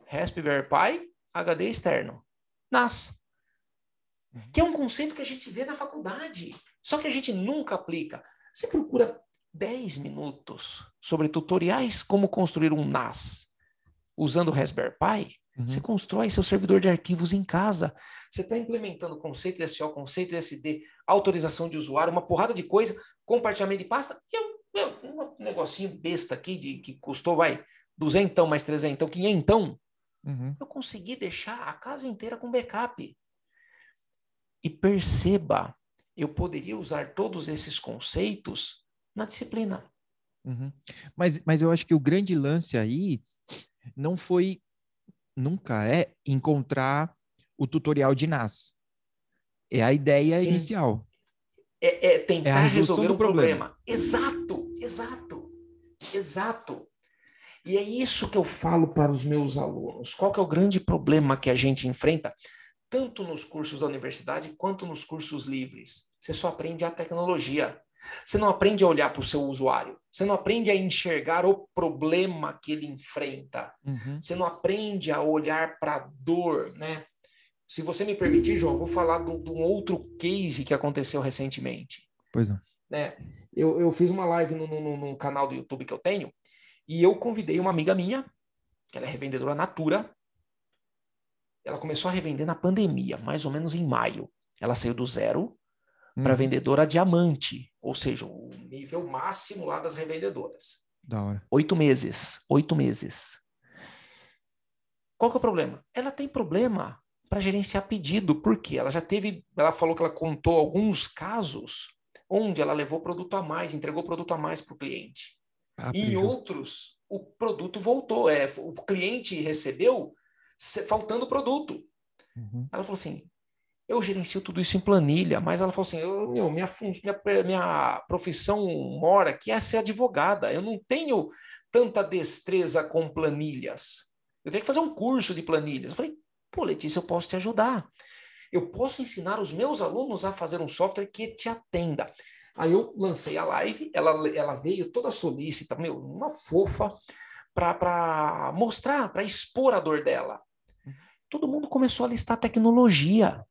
Raspberry Pi, HD externo. NAS. Uhum. Que é um conceito que a gente vê na faculdade. Só que a gente nunca aplica. Você procura 10 minutos sobre tutoriais como construir um NAS usando Raspberry Pi? Uhum. Você constrói seu servidor de arquivos em casa. Você está implementando conceito de SEO, conceito de SD, autorização de usuário, uma porrada de coisa, compartilhamento de pasta e um, um negocinho besta aqui de, que custou, vai, duzentão mais trezentão, quinhentão. Uhum. Eu consegui deixar a casa inteira com backup. E perceba, eu poderia usar todos esses conceitos na disciplina. Uhum. Mas, mas eu acho que o grande lance aí não foi nunca é encontrar o tutorial de NAS. É a ideia Sim. inicial. É, é tentar é resolver o problema. problema. Exato, exato, exato. E é isso que eu falo para os meus alunos. Qual que é o grande problema que a gente enfrenta, tanto nos cursos da universidade quanto nos cursos livres? Você só aprende a tecnologia. Você não aprende a olhar para o seu usuário. Você não aprende a enxergar o problema que ele enfrenta. Uhum. Você não aprende a olhar para a dor, né? Se você me permitir, João, vou falar de um outro case que aconteceu recentemente. Pois não. Né? Eu, eu fiz uma live no, no, no, canal do YouTube que eu tenho e eu convidei uma amiga minha, que ela é revendedora Natura. Ela começou a revender na pandemia, mais ou menos em maio. Ela saiu do zero uhum. para vendedora diamante, ou seja, o nível máximo lá das revendedoras. Da hora. Oito meses. Oito meses. Qual que é o problema? Ela tem problema para gerenciar pedido, porque ela já teve, ela falou que ela contou alguns casos onde ela levou produto a mais, entregou produto a mais para o cliente. Ah, e em outros, o produto voltou, é, o cliente recebeu faltando produto. Uhum. Ela falou assim: eu gerencio tudo isso em planilha, mas ela falou assim: eu, meu, minha, minha, minha profissão mora que é ser advogada. Eu não tenho tanta destreza com planilhas. Eu tenho que fazer um curso de planilhas. Eu falei: pô, Letícia, eu posso te ajudar. Eu posso ensinar os meus alunos a fazer um software que te atenda. Aí eu lancei a live, ela, ela veio toda solícita, meu, uma fofa, para mostrar, para expor a dor dela. Uhum. Todo mundo começou a listar tecnologia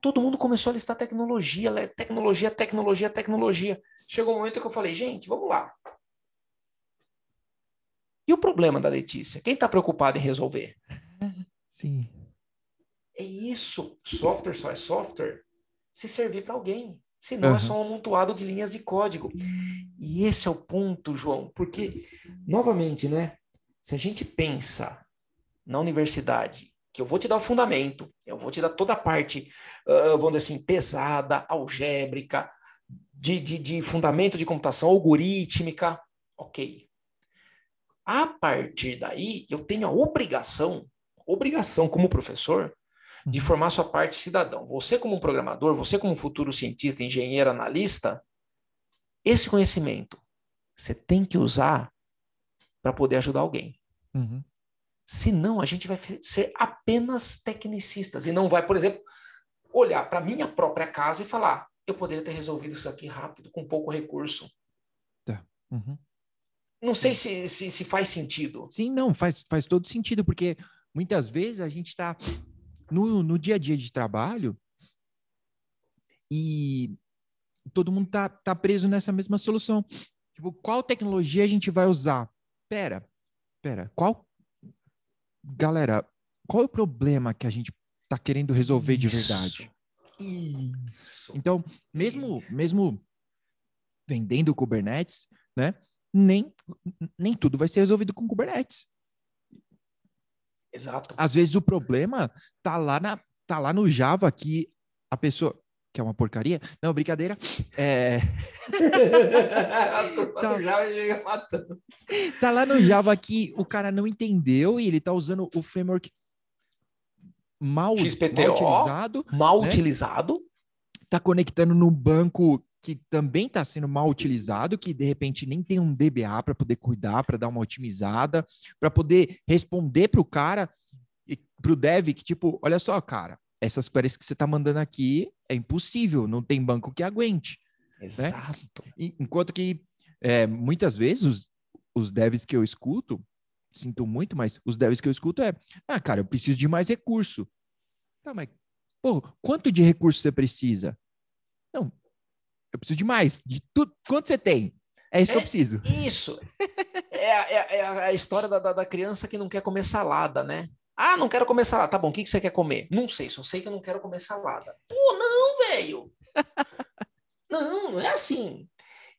todo mundo começou a listar tecnologia, tecnologia, tecnologia, tecnologia. Chegou um momento que eu falei, gente, vamos lá. E o problema da Letícia? Quem está preocupado em resolver? Sim. É isso. Software só é software se servir para alguém. Senão uhum. é só um amontoado de linhas de código. E esse é o ponto, João, porque, novamente, né? Se a gente pensa na universidade que eu vou te dar o fundamento, eu vou te dar toda a parte, ah, vamos dizer assim, pesada, algébrica, de, de, de fundamento de computação algorítmica, ok. A partir daí, eu tenho a obrigação, obrigação como professor, de uhum. formar sua parte cidadão. Você como um programador, você como um futuro cientista, engenheiro, analista, esse conhecimento você tem que usar para poder ajudar alguém. Uhum. Senão a gente vai ser apenas tecnicistas e não vai, por exemplo, olhar para minha própria casa e falar: eu poderia ter resolvido isso aqui rápido, com pouco recurso. Tá. Uhum. Não sei se, se, se, faz sentido. Sim, não, faz, faz todo sentido, porque muitas vezes a gente está no, no dia a dia de trabalho e todo mundo tá, tá preso nessa mesma solução. Tipo, qual tecnologia a gente vai usar? Pera, pera, qual galera, qual é o problema que a gente está querendo resolver isso, de verdade? Isso. Então, mesmo é. mesmo vendendo Kubernetes, né? Nem nem tudo vai ser resolvido com Kubernetes. Exato. Às vezes o problema tá lá na tá lá no Java que a pessoa que é uma porcaria. Não, brincadeira. É... tá... Java tá lá no Java que o cara não entendeu e ele tá usando o framework mal, XPTO, né? mal utilizado. Mal né? utilizado. Tá conectando no banco que também tá sendo mal utilizado, que de repente nem tem um DBA para poder cuidar, para dar uma otimizada, para poder responder pro cara, pro dev, que tipo, olha só, cara, essas queries que você está mandando aqui é impossível, não tem banco que aguente. Né? Exato. Né? Enquanto que é, muitas vezes os, os devs que eu escuto, sinto muito, mas os devs que eu escuto é, ah, cara, eu preciso de mais recurso. Tá, mas, pô, quanto de recurso você precisa? Não, eu preciso de mais, de tudo, quanto você tem? É isso é que eu é preciso. Isso. é, é, é, a história da, da, da, criança que não quer comer salada, né? Ah, não quero comer salada. Tá bom, o que, que você quer comer? Não sei, só sei que eu não quero comer salada. Pô, não, velho! não, não é assim.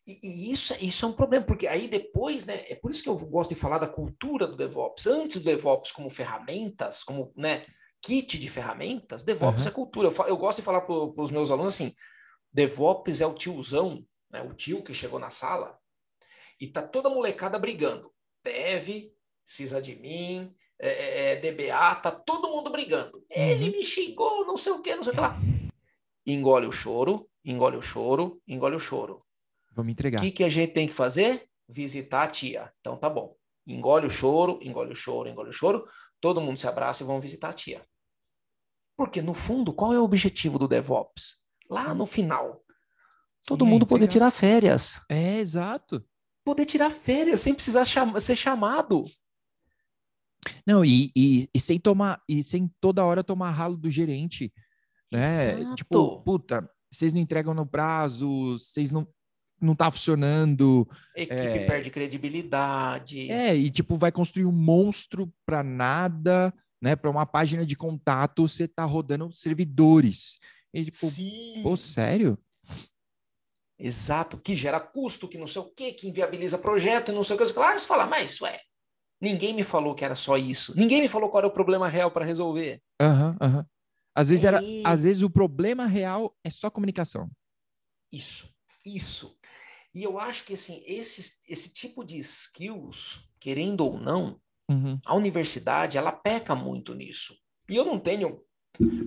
E, e, isso, isso é um problema, porque aí depois, né? É por isso que eu gosto de falar da cultura do DevOps. Antes do DevOps como ferramentas, como, né? Kit de ferramentas, DevOps uhum. é cultura. Eu, eu gosto de falar para os meus alunos assim, DevOps é o tiozão, né? O tio que chegou na sala e tá toda molecada brigando. Dev, mim é, é, é DBA, tá todo mundo brigando. Ele uhum. me xingou, não sei o que, não sei o que lá. Engole o choro, engole o choro, engole o choro. Vamos entregar. O que, que a gente tem que fazer? Visitar a tia. Então tá bom. Engole o choro, engole o choro, engole o choro. Todo mundo se abraça e vão visitar a tia. Porque no fundo, qual é o objetivo do DevOps? Lá no final, todo Sim, mundo é poder tirar férias. É, exato. Poder tirar férias sem precisar cham ser chamado. Não, e, e, e, sem tomar, e sem toda hora tomar ralo do gerente, né? Tipo, Exato. Tipo, puta, vocês não entregam no prazo, vocês não não tá funcionando. Equipe é... perde credibilidade. É, e tipo, vai construir um monstro para nada, né? Para uma página de contato, você tá rodando servidores. E tipo, Sim. pô, sério? Exato, que gera custo, que não sei o que, que inviabiliza projeto, não sei o que. Claro, ah, você fala, mas ué, Ninguém me falou que era só isso. Ninguém me falou qual era o problema real para resolver. Aham, uhum, uhum. Às vezes, era, às vezes o problema real é só comunicação. Isso, isso. E eu acho que assim, esse, esse tipo de skills, querendo ou não, uhum. a universidade ela peca muito nisso. E eu não tenho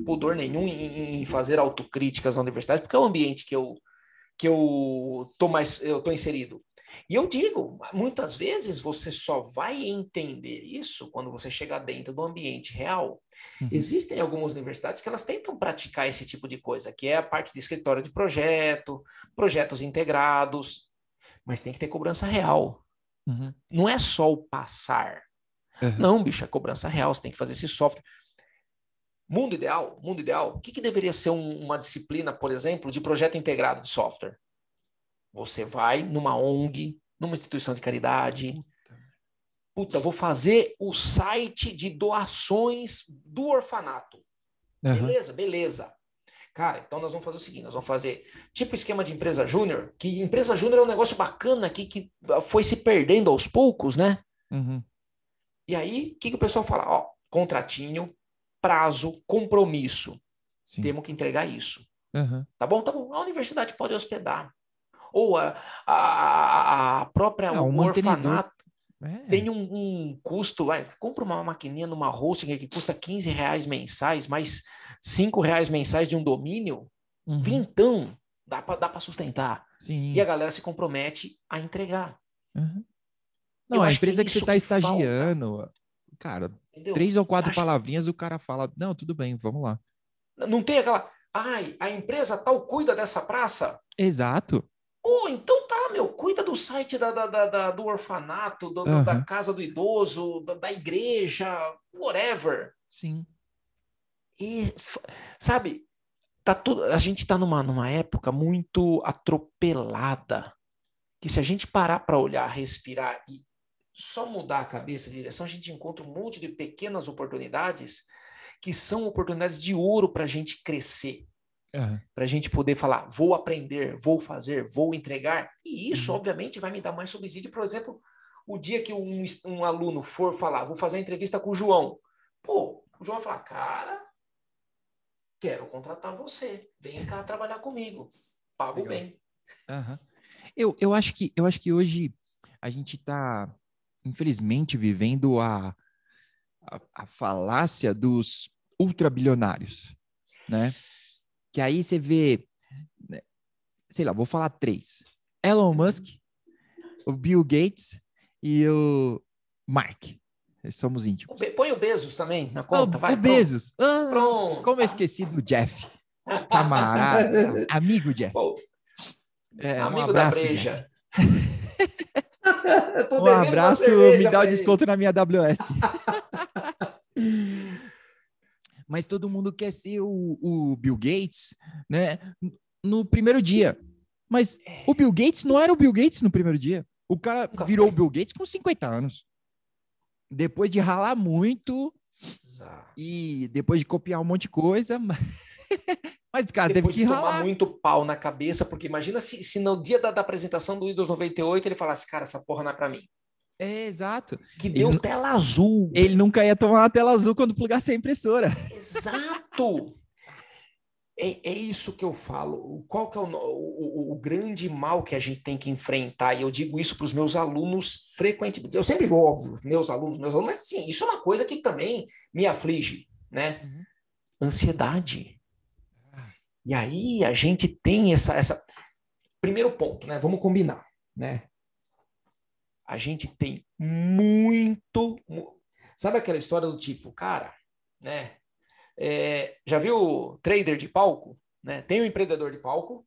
pudor nenhum em, em fazer autocríticas na universidade, porque é o ambiente que eu que eu tô mais eu tô inserido. E eu digo, muitas vezes você só vai entender isso quando você chegar dentro do ambiente real. Uhum. Existem algumas universidades que elas tentam praticar esse tipo de coisa, que é a parte de escritório de projeto, projetos integrados, mas tem que ter cobrança real. Uhum. Não é só o passar. Uhum. Não, bicho, é cobrança real, você tem que fazer esse software. Mundo ideal, mundo ideal, o que, que deveria ser um, uma disciplina, por exemplo, de projeto integrado de software? Você vai numa ONG, numa instituição de caridade. Puta, vou fazer o site de doações do orfanato. Uhum. Beleza, beleza. Cara, então nós vamos fazer o seguinte: nós vamos fazer tipo esquema de empresa júnior, que empresa júnior é um negócio bacana aqui que ah, foi se perdendo aos poucos, né? Uhum. E aí, o que, que o pessoal fala? Ó, contratinho, prazo, compromisso. Sim. Temos que entregar isso. Uhum. Tá bom? Tá bom. A universidade pode hospedar ou a, a, a própria ah, um orfanato. É. Tem um, um, custo lá, compra uma maquininha numa hosting que custa 15 reais mensais, mais 5 reais mensais de um domínio, uhum. vintão, dá para sustentar. Sim. E a galera se compromete a entregar. Uhum. Não, Eu a empresa que, tá que você está estagiando, falta. cara, Entendeu? três ou quatro acho... palavrinhas o cara fala, não, tudo bem, vamos lá. Não tem aquela, ai, a empresa tal cuida dessa praça? Exato. Oh, então tá, meu, cuida do site da, da, da do orfanato, do, uhum. da casa do idoso, da, da igreja, whatever. Sim. E, sabe, tá tudo, a gente tá numa, numa época muito atropelada, que se a gente parar para olhar, respirar e só mudar a cabeça de direção, a gente encontra um monte de pequenas oportunidades que são oportunidades de ouro para a gente crescer. Uhum. Para a gente poder falar, vou aprender, vou fazer, vou entregar. E isso, uhum. obviamente, vai me dar mais subsídio. Por exemplo, o dia que um, um aluno for falar, vou fazer uma entrevista com o João. Pô, o João vai falar, cara, quero contratar você. Vem cá trabalhar comigo. Pago Legal. bem. Uhum. Eu, eu, acho que, eu acho que hoje a gente está, infelizmente, vivendo a, a, a falácia dos ultrabilionários, né? Que aí você vê, né, sei lá, vou falar três: Elon Musk, o Bill Gates e o Mark. somos íntimos. Põe o Bezos também na conta, oh, vai. O Bezos. Ah, pronto. Como eu esqueci do Jeff. Camarada, amigo Jeff. é, amigo um abraço, da breja. um abraço, me dá o um desconto na minha WS mas todo mundo quer ser o, o Bill Gates, né? No primeiro dia. Mas é. o Bill Gates não era o Bill Gates no primeiro dia. O cara virou o Bill Gates com 50 anos. Depois de ralar muito e depois de copiar um monte de coisa. Mas, cara, depois teve que de ralar. tomar muito pau na cabeça, porque imagina se, se no dia da, da apresentação do Windows 98 ele falasse, cara, essa porra não é pra mim. É, exato. Que deu ele, tela azul. Ele nunca ia tomar uma tela azul quando plugasse a impressora. Exato! é, é isso que eu falo. Qual que é o, o, o, grande mal que a gente tem que enfrentar? E eu digo isso para os meus alunos frequentemente. Eu sempre vou, óbvio, meus alunos, meus alunos, mas sim, isso é uma coisa que também me aflige, né? Uhum. Ansiedade. E aí a gente tem essa, essa. Primeiro ponto, né? Vamos combinar, né? a gente tem muito. Sabe aquela história do tipo, cara, né? É, já viu trader de palco? Né? Tem o empreendedor de palco,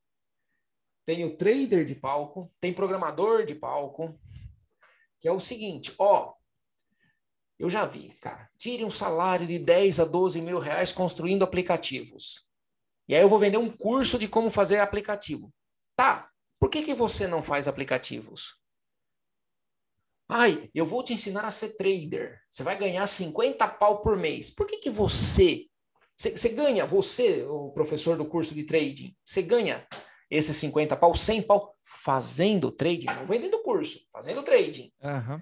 tem o trader de palco, tem programador de palco, que é o seguinte, ó, eu já vi, cara, tire um salário de 10 a 12 mil reais construindo aplicativos. E aí eu vou vender um curso de como fazer aplicativo. Tá, por que, que você não faz aplicativos? Ai, eu vou te ensinar a ser trader. Você vai ganhar 50 pau por mês. Por que, que você, você, você ganha, você, o professor do curso de trading, você ganha esses 50 pau, 100 pau, fazendo trading, não vendendo curso, fazendo trading. Uhum. É,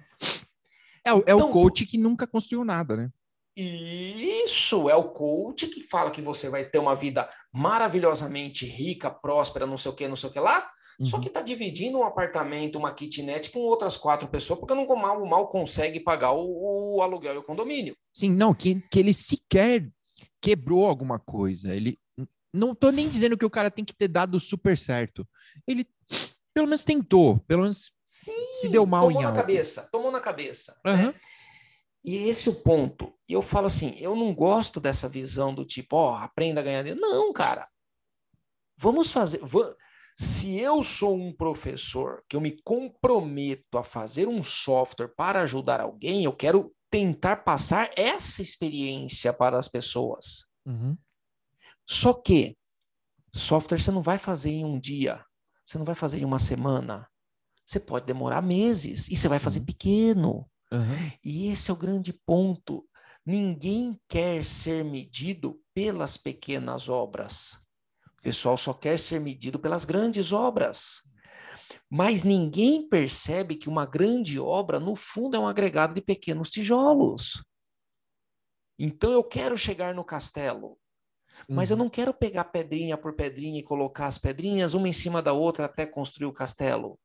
então, é o é então coach que nunca construiu nada, né? Isso, é o coach que fala que você vai ter uma vida maravilhosamente rica, próspera, não sei o que, não sei o que lá, Uhum. Só que está dividindo um apartamento, uma kitnet com outras quatro pessoas, porque não mal, mal consegue pagar o, o aluguel e o condomínio. Sim, não, que, que ele sequer quebrou alguma coisa. Ele não tô nem dizendo que o cara tem que ter dado super certo. Ele pelo menos tentou, pelo menos Sim, se deu mal tomou em na algo. cabeça, tomou na cabeça. Uhum. Né? E esse é o ponto. E eu falo assim, eu não gosto dessa visão do tipo, ó, oh, aprenda a ganhar dinheiro. Não, cara. Vamos fazer, se eu sou um professor que eu me comprometo a fazer um software para ajudar alguém, eu quero tentar passar essa experiência para as pessoas. Uhum. Só que software você não vai fazer em um dia, você não vai fazer em uma semana. Você pode demorar meses e você vai Sim. fazer pequeno. Uhum. E esse é o grande ponto. Ninguém quer ser medido pelas pequenas obras pessoal só quer ser medido pelas grandes obras. Mas ninguém percebe que uma grande obra, no fundo, é um agregado de pequenos tijolos. Então eu quero chegar no castelo, mas uhum. eu não quero pegar pedrinha por pedrinha e colocar as pedrinhas uma em cima da outra até construir o castelo.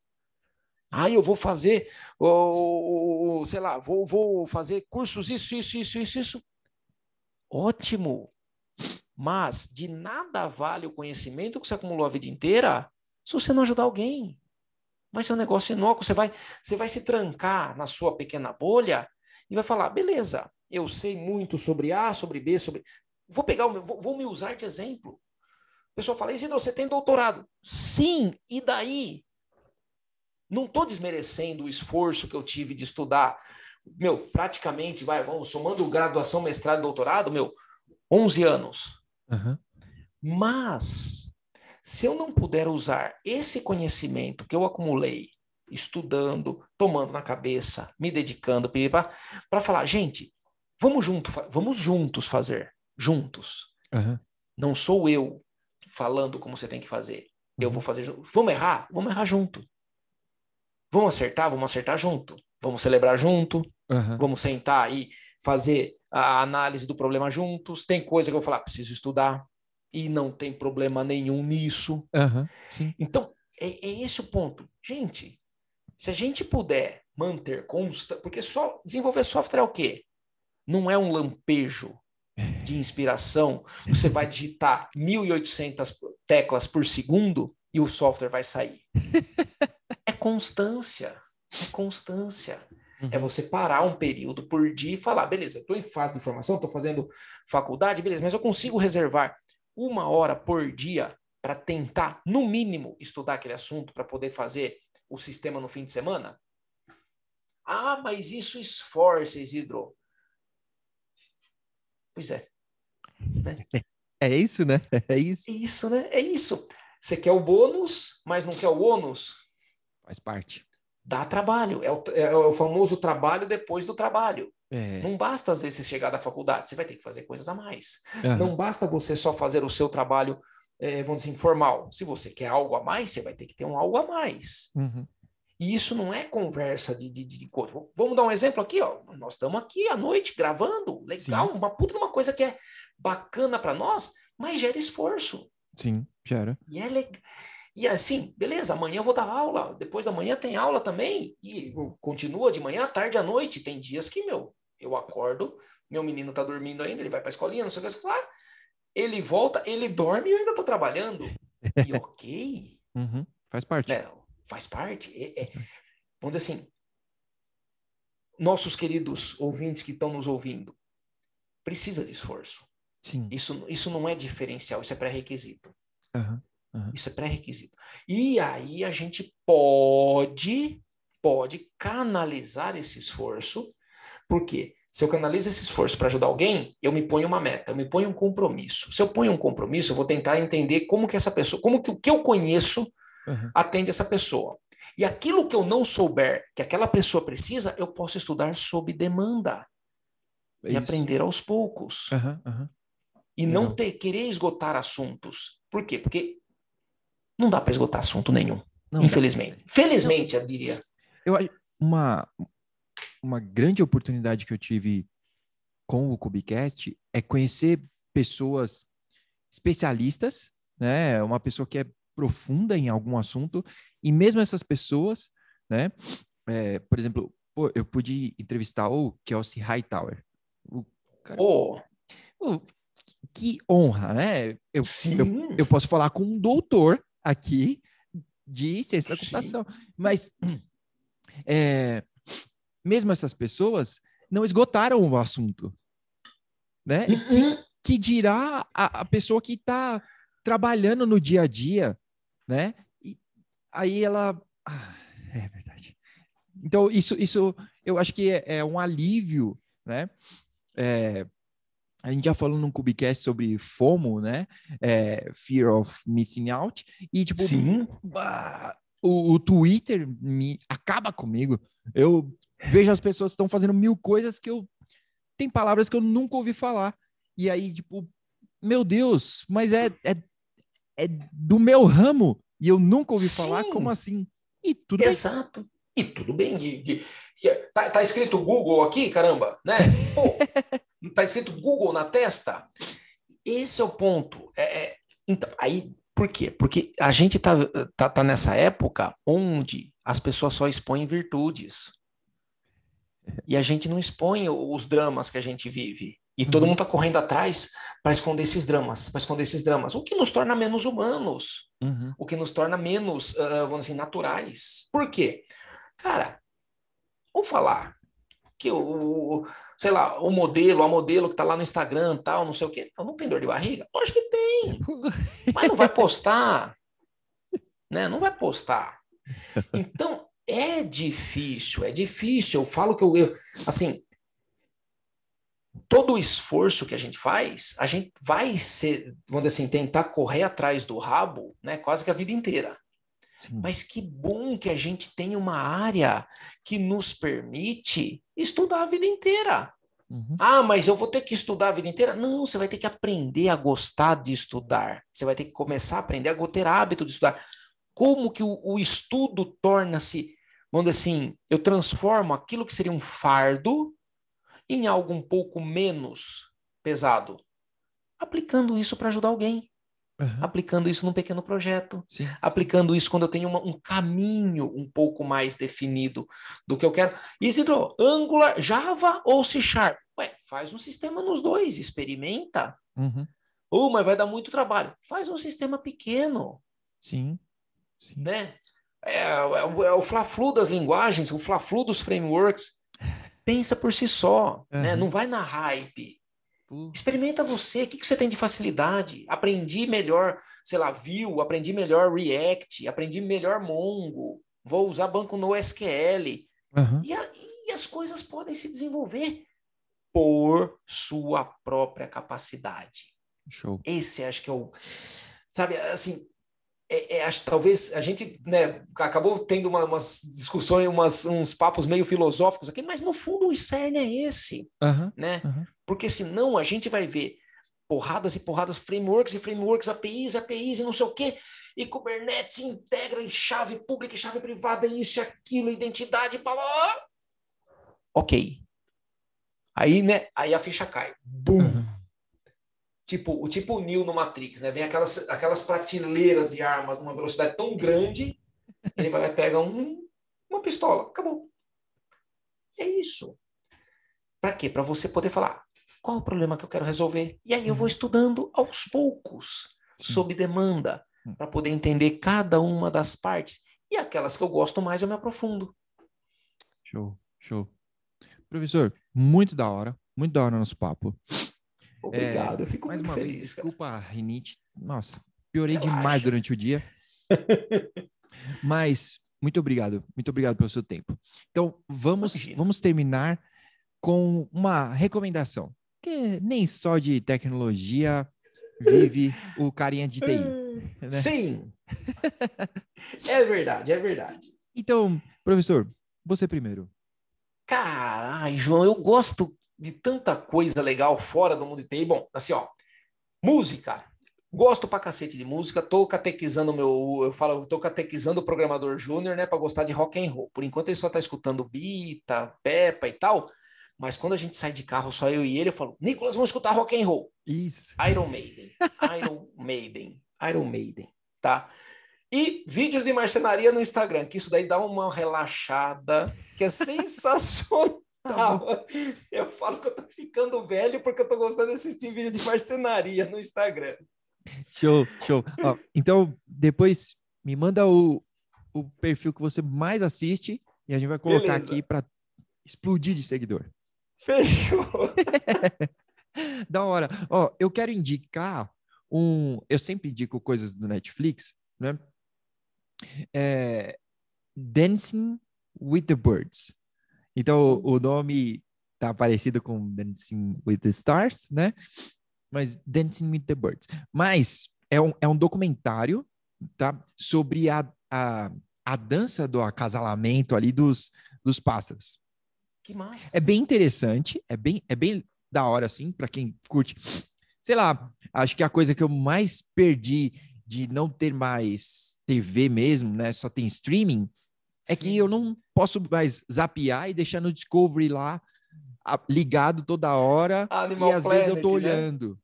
Ah, eu vou fazer, ou, sei lá, vou, vou fazer cursos, isso, isso, isso, isso, isso. Ótimo! Mas de nada vale o conhecimento que você acumulou a vida inteira se você não ajudar alguém. Vai ser um negócio inócuo. Você vai, você vai se trancar na sua pequena bolha e vai falar: beleza, eu sei muito sobre A, sobre B, sobre. Vou pegar, vou, vou me usar de exemplo. O pessoal fala: Isidro, você tem doutorado? Sim, e daí? Não estou desmerecendo o esforço que eu tive de estudar. Meu, praticamente, vai, vamos, somando graduação, mestrado e doutorado, meu, 11 anos. Mas, se eu não puder usar esse conhecimento que eu acumulei estudando, tomando na cabeça, me dedicando para falar, gente, vamos junto, vamos juntos fazer, juntos. Uhum. Não sou eu falando como você tem que fazer. Eu uhum. vou fazer, vamos errar, vamos errar junto. Vamos acertar, vamos acertar junto. Vamos celebrar junto, Uhum. Vamos sentar e fazer a análise do problema juntos. Tem coisa que eu vou falar, preciso estudar, e não tem problema nenhum nisso. Uhum, então, é, é, esse o ponto. Gente, se a gente puder manter consta, porque só desenvolver software é o quê? Não é um lampejo de inspiração. Você vai digitar 1.800 teclas por segundo e o software vai sair. É constância. É constância. É uhum. É você parar um período por dia e falar, beleza, estou em fase de formação, estou fazendo faculdade, beleza, mas eu consigo reservar uma hora por dia para tentar, no mínimo, estudar aquele assunto para poder fazer o sistema no fim de semana? Ah, mas isso esforça, Isidro. Pois é. Né? É isso, né? É isso. É isso, né? É isso. Você quer o bônus, mas não quer o ônus? Faz parte dá trabalho. É o, é o famoso trabalho depois do trabalho. É. Não basta, às vezes, chegar da faculdade, você vai ter que fazer coisas a mais. Uhum. Não basta você só fazer o seu trabalho, é, vamos dizer, informal. Se você quer algo a mais, você vai ter que ter um algo a mais. Uhum. E isso não é conversa de, de, de coisa. Vamos dar um exemplo aqui, ó. Nós estamos aqui à noite gravando, legal, Sim. uma puta uma coisa que é bacana para nós, mas gera esforço. Sim, gera. E é legal. E assim, beleza, amanhã eu vou dar aula, depois da manhã tem aula também, e continua de manhã, à tarde, à noite. Tem dias que, meu, eu acordo, meu menino tá dormindo ainda, ele vai pra escolinha, não sei o que, lá. Ele volta, ele dorme e eu ainda tô trabalhando. E ok. Uhum, faz parte. É, faz parte. É, é, uhum. vamos dizer assim, nossos queridos ouvintes que estão nos ouvindo, precisa de esforço. Sim. Isso, isso não é diferencial, isso é pré-requisito. Uhum. Uhum. Isso é pré-requisito. E aí a gente pode, pode canalizar esse esforço, porque se eu canalizo esse esforço para ajudar alguém, eu me ponho uma meta, eu me ponho um compromisso. Se eu ponho um compromisso, eu vou tentar entender como que essa pessoa, como que o que eu conheço uhum. atende essa pessoa. E aquilo que eu não souber que aquela pessoa precisa, eu posso estudar sob demanda é e aprender aos poucos. Uhum, uhum. E não ter, querer esgotar assuntos. Por quê? Porque não dá para esgotar assunto nenhum. Não, infelizmente. Não. Felizmente, eu diria. Eu, uma, uma grande oportunidade que eu tive com o Cubicast é conhecer pessoas especialistas, né? Uma pessoa que é profunda em algum assunto e mesmo essas pessoas, né? É, por exemplo, pô, eu pude entrevistar o Kelsey Hightower. O cara, oh. que honra, né? Eu, eu, eu posso falar com um doutor aqui de ciência da computação. Mas é, mesmo essas pessoas não esgotaram o assunto, né? Que, uhum. que, dirá a, a pessoa que está trabalhando no dia a dia, né? E aí ela, ah, é verdade. Então isso, isso eu acho que é, é um alívio, né? É, a gente já falou num Cubicast sobre FOMO, né? É, Fear of Missing Out. E, tipo, Sim. o, o, Twitter me acaba comigo. Eu vejo as pessoas estão fazendo mil coisas que eu. Tem palavras que eu nunca ouvi falar. E aí, tipo, meu Deus, mas é, é, é do meu ramo e eu nunca ouvi Sim. falar, como assim? E tudo Exato. Bem. E tudo bem. E, e, é, tá, tá, escrito Google aqui, caramba, né? Pô, tá escrito Google na testa. Esse é o ponto. É, é, então, aí, por quê? Porque a gente tá, tá, tá nessa época onde as pessoas só expõem virtudes. E a gente não expõe os dramas que a gente vive. E todo uhum. mundo está correndo atrás para esconder esses dramas, para esconder esses dramas, o que nos torna menos humanos, uhum. o que nos torna menos, uh, vamos dizer, naturais. Por quê? Cara, vamos falar que o, sei lá, o modelo, a modelo que tá lá no Instagram, tal, não sei o quê, não, tem dor de barriga? Acho que tem. Mas não vai postar. Né? Não vai postar. Então, é difícil, é difícil. Eu falo que eu, eu assim, todo o esforço que a gente faz, a gente vai ser, vamos dizer assim, tentar correr atrás do rabo, né, quase que a vida inteira. Sim. Mas que bom que a gente tem uma área que nos permite estudar a vida inteira. Uhum. Ah, mas eu vou ter que estudar a vida inteira? Não, você vai ter que aprender a gostar de estudar. Você vai ter que começar a aprender a ter hábito de estudar. Como que o, o estudo torna-se, vamos dizer assim, eu transformo aquilo que seria um fardo em algo um pouco menos pesado, aplicando isso para ajudar alguém. Uhum. aplicando isso num pequeno projeto, Sim. aplicando isso quando eu tenho uma, um caminho um pouco mais definido do que eu quero. E Isidro, Angular, Java ou C Sharp? Ué, faz um sistema nos dois, experimenta. Uhum. Uh, mas vai dar muito trabalho. Faz um sistema pequeno. Sim. Sim. Né? É, é, é o flaflu das linguagens, o flaflu dos frameworks. Pensa por si só, uhum. né? Não vai na hype. Tipo, Experimenta você, o que, que você tem de facilidade? Aprendi melhor, sei lá, Vue, aprendi melhor React, aprendi melhor Mongo, vou usar banco no SQL. Uhum. E, a, e as coisas podem se desenvolver por sua própria capacidade. Show. Esse acho que é o. Sabe, assim, é, é, acho, talvez a gente né, acabou tendo uma, umas discussões, umas, uns papos meio filosóficos aqui, mas no fundo o cerne é esse, uhum, né? Uhum. Porque senão a gente vai ver porradas e porradas, frameworks e frameworks, APIs, APIs e não sei o quê, e Kubernetes integra e chave pública, chave privada, isso e aquilo, identidade, blá, blá, blá. Ok. Aí, né, aí a ficha cai. Bum! Uhum tipo o tipo Neo no Matrix, né? Vem aquelas, aquelas prateleiras de armas numa velocidade tão grande, ele vai lá e pega um, uma pistola, acabou. É isso. Para quê? Para você poder falar qual o problema que eu quero resolver. E aí eu vou uhum. estudando aos poucos, sob demanda, hum. para poder entender cada uma das partes. E aquelas que eu gosto mais, eu me aprofundo. Show, show. Professor, muito da hora, muito da hora nosso papo. Obrigado, é, eu fico mais muito uma feliz. Vez, desculpa, Rinite. Nossa, piorei Relaxa. demais durante o dia. Mas muito obrigado, muito obrigado pelo seu tempo. Então, vamos, vamos terminar com uma recomendação. Que nem só de tecnologia vive o carinha de TI. Né? Sim! é verdade, é verdade. Então, professor, você primeiro. Caralho, João, eu gosto de tanta coisa legal fora do mundo de TI. Bom, assim, ó, música. Gosto pra cacete de música, tô catequizando meu, eu falo, tô catequizando o programador júnior, né, para gostar de rock and roll. Por enquanto ele só tá escutando Bita, Peppa e tal, mas quando a gente sai de carro, só eu e ele, eu falo, Nicolas, vamos escutar rock and roll. Isso. Iron Maiden, Iron Maiden, Iron Maiden, tá? E vídeos de marcenaria no Instagram, que isso daí dá uma relaxada que é sensacional. Tá ah, eu falo que eu tô ficando velho porque eu tô gostando de assistir vídeo de marcenaria no Instagram. Show, show. Ó, então, depois me manda o, o perfil que você mais assiste e a gente vai colocar Beleza. aqui para explodir de seguidor. Fechou. da hora. Ó, eu quero indicar um. Eu sempre indico coisas do Netflix, né? É... Dancing with the Birds. Então, o nome tá parecido com Dancing with the Stars, né? Mas Dancing with the Birds. Mas é um, é um documentário, tá? Sobre a, a, a dança do acasalamento ali dos, dos pássaros. Que massa! É bem interessante, é bem, é bem da hora, assim, para quem curte. Sei lá, acho que a coisa que eu mais perdi de não ter mais TV mesmo, né? Só tem streaming, é Sim. que eu não posso mais zapear e deixar no Discovery lá ligado toda hora Animal e às Planet, vezes eu tô né? olhando.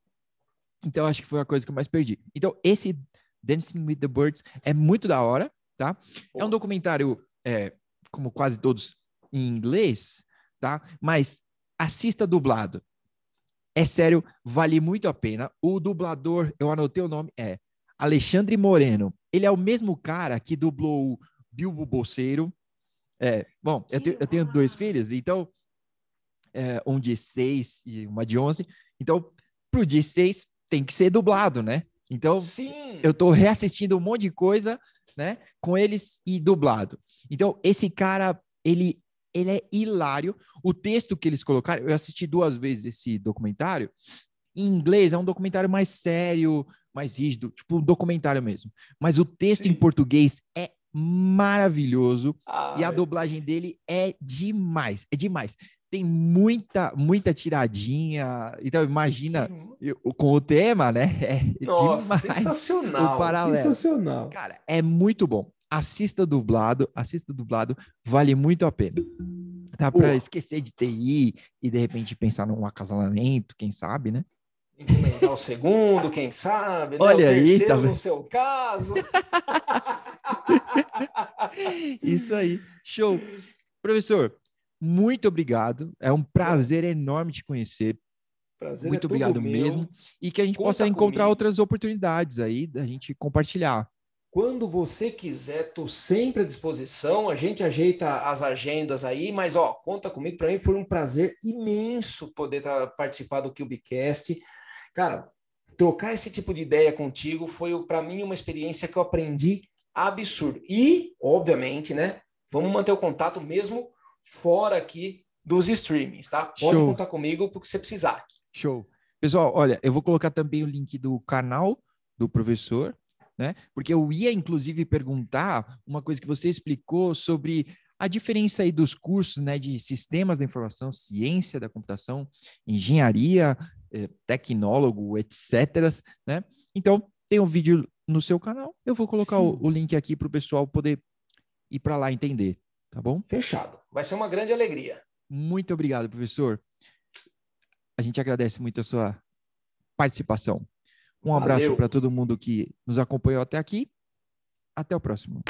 Então acho que foi a coisa que eu mais perdi. Então esse Dancing with the Birds é muito da hora, tá? É um documentário, é, como quase todos, em inglês, tá? Mas assista dublado. É sério, vale muito a pena. O dublador, eu anotei o nome, é Alexandre Moreno. Ele é o mesmo cara que dublou Bilbo Bolseiro. É, bom, eu tenho, eu tenho dois filhos, então é, um de seis e uma de onze. Então, pro de seis tem que ser dublado, né? Então, Sim. eu tô reassistindo um monte de coisa, né, com eles e dublado. Então, esse cara, ele ele é hilário. O texto que eles colocaram, eu assisti duas vezes esse documentário. Em inglês é um documentário mais sério, mais rígido, tipo um documentário mesmo. Mas o texto Sim. em português é maravilhoso. E a dublagem dele é demais. É demais. Tem muita, muita tiradinha. Então, imagina eu, com o tema, né? É Nossa, demais. sensacional. Sensacional. Cara, é muito bom. Assista dublado, assista dublado, vale muito a pena. Dá para esquecer de TI e de repente pensar num acasalamento, quem sabe, né? encomendar o segundo, quem sabe, né? Olha aí, talvez tá no seu caso. Isso aí, show. Professor, muito obrigado. É um prazer enorme te conhecer. Prazer é muito é obrigado mesmo. E que a gente Conta possa encontrar comigo. outras oportunidades aí da gente compartilhar. Quando você quiser, tô sempre à disposição. A gente ajeita as agendas aí, mas ó, conta comigo. Para mim foi um prazer imenso poder tá, participar do Cubecast. Cara, trocar esse tipo de ideia contigo foi, para mim, uma experiência que eu aprendi absurdo. E, obviamente, né? Vamos manter o contato mesmo fora aqui dos streamings, tá? Pode Show. contar comigo porque você precisar. Show. Pessoal, olha, eu vou colocar também o link do canal do professor, né? Porque eu ia, inclusive, perguntar uma coisa que você explicou sobre a diferença aí dos cursos, né, de sistemas da informação, ciência da computação, engenharia, eh, tecnólogo, etc. Né? Então, tem um vídeo no seu canal. Eu vou colocar o, o, link aqui para o pessoal poder ir para lá entender, tá bom? Fechado. Vai ser uma grande alegria. Muito obrigado, professor. A gente agradece muito a sua participação. Um Valeu. abraço para todo mundo que nos acompanhou até aqui. Até o próximo.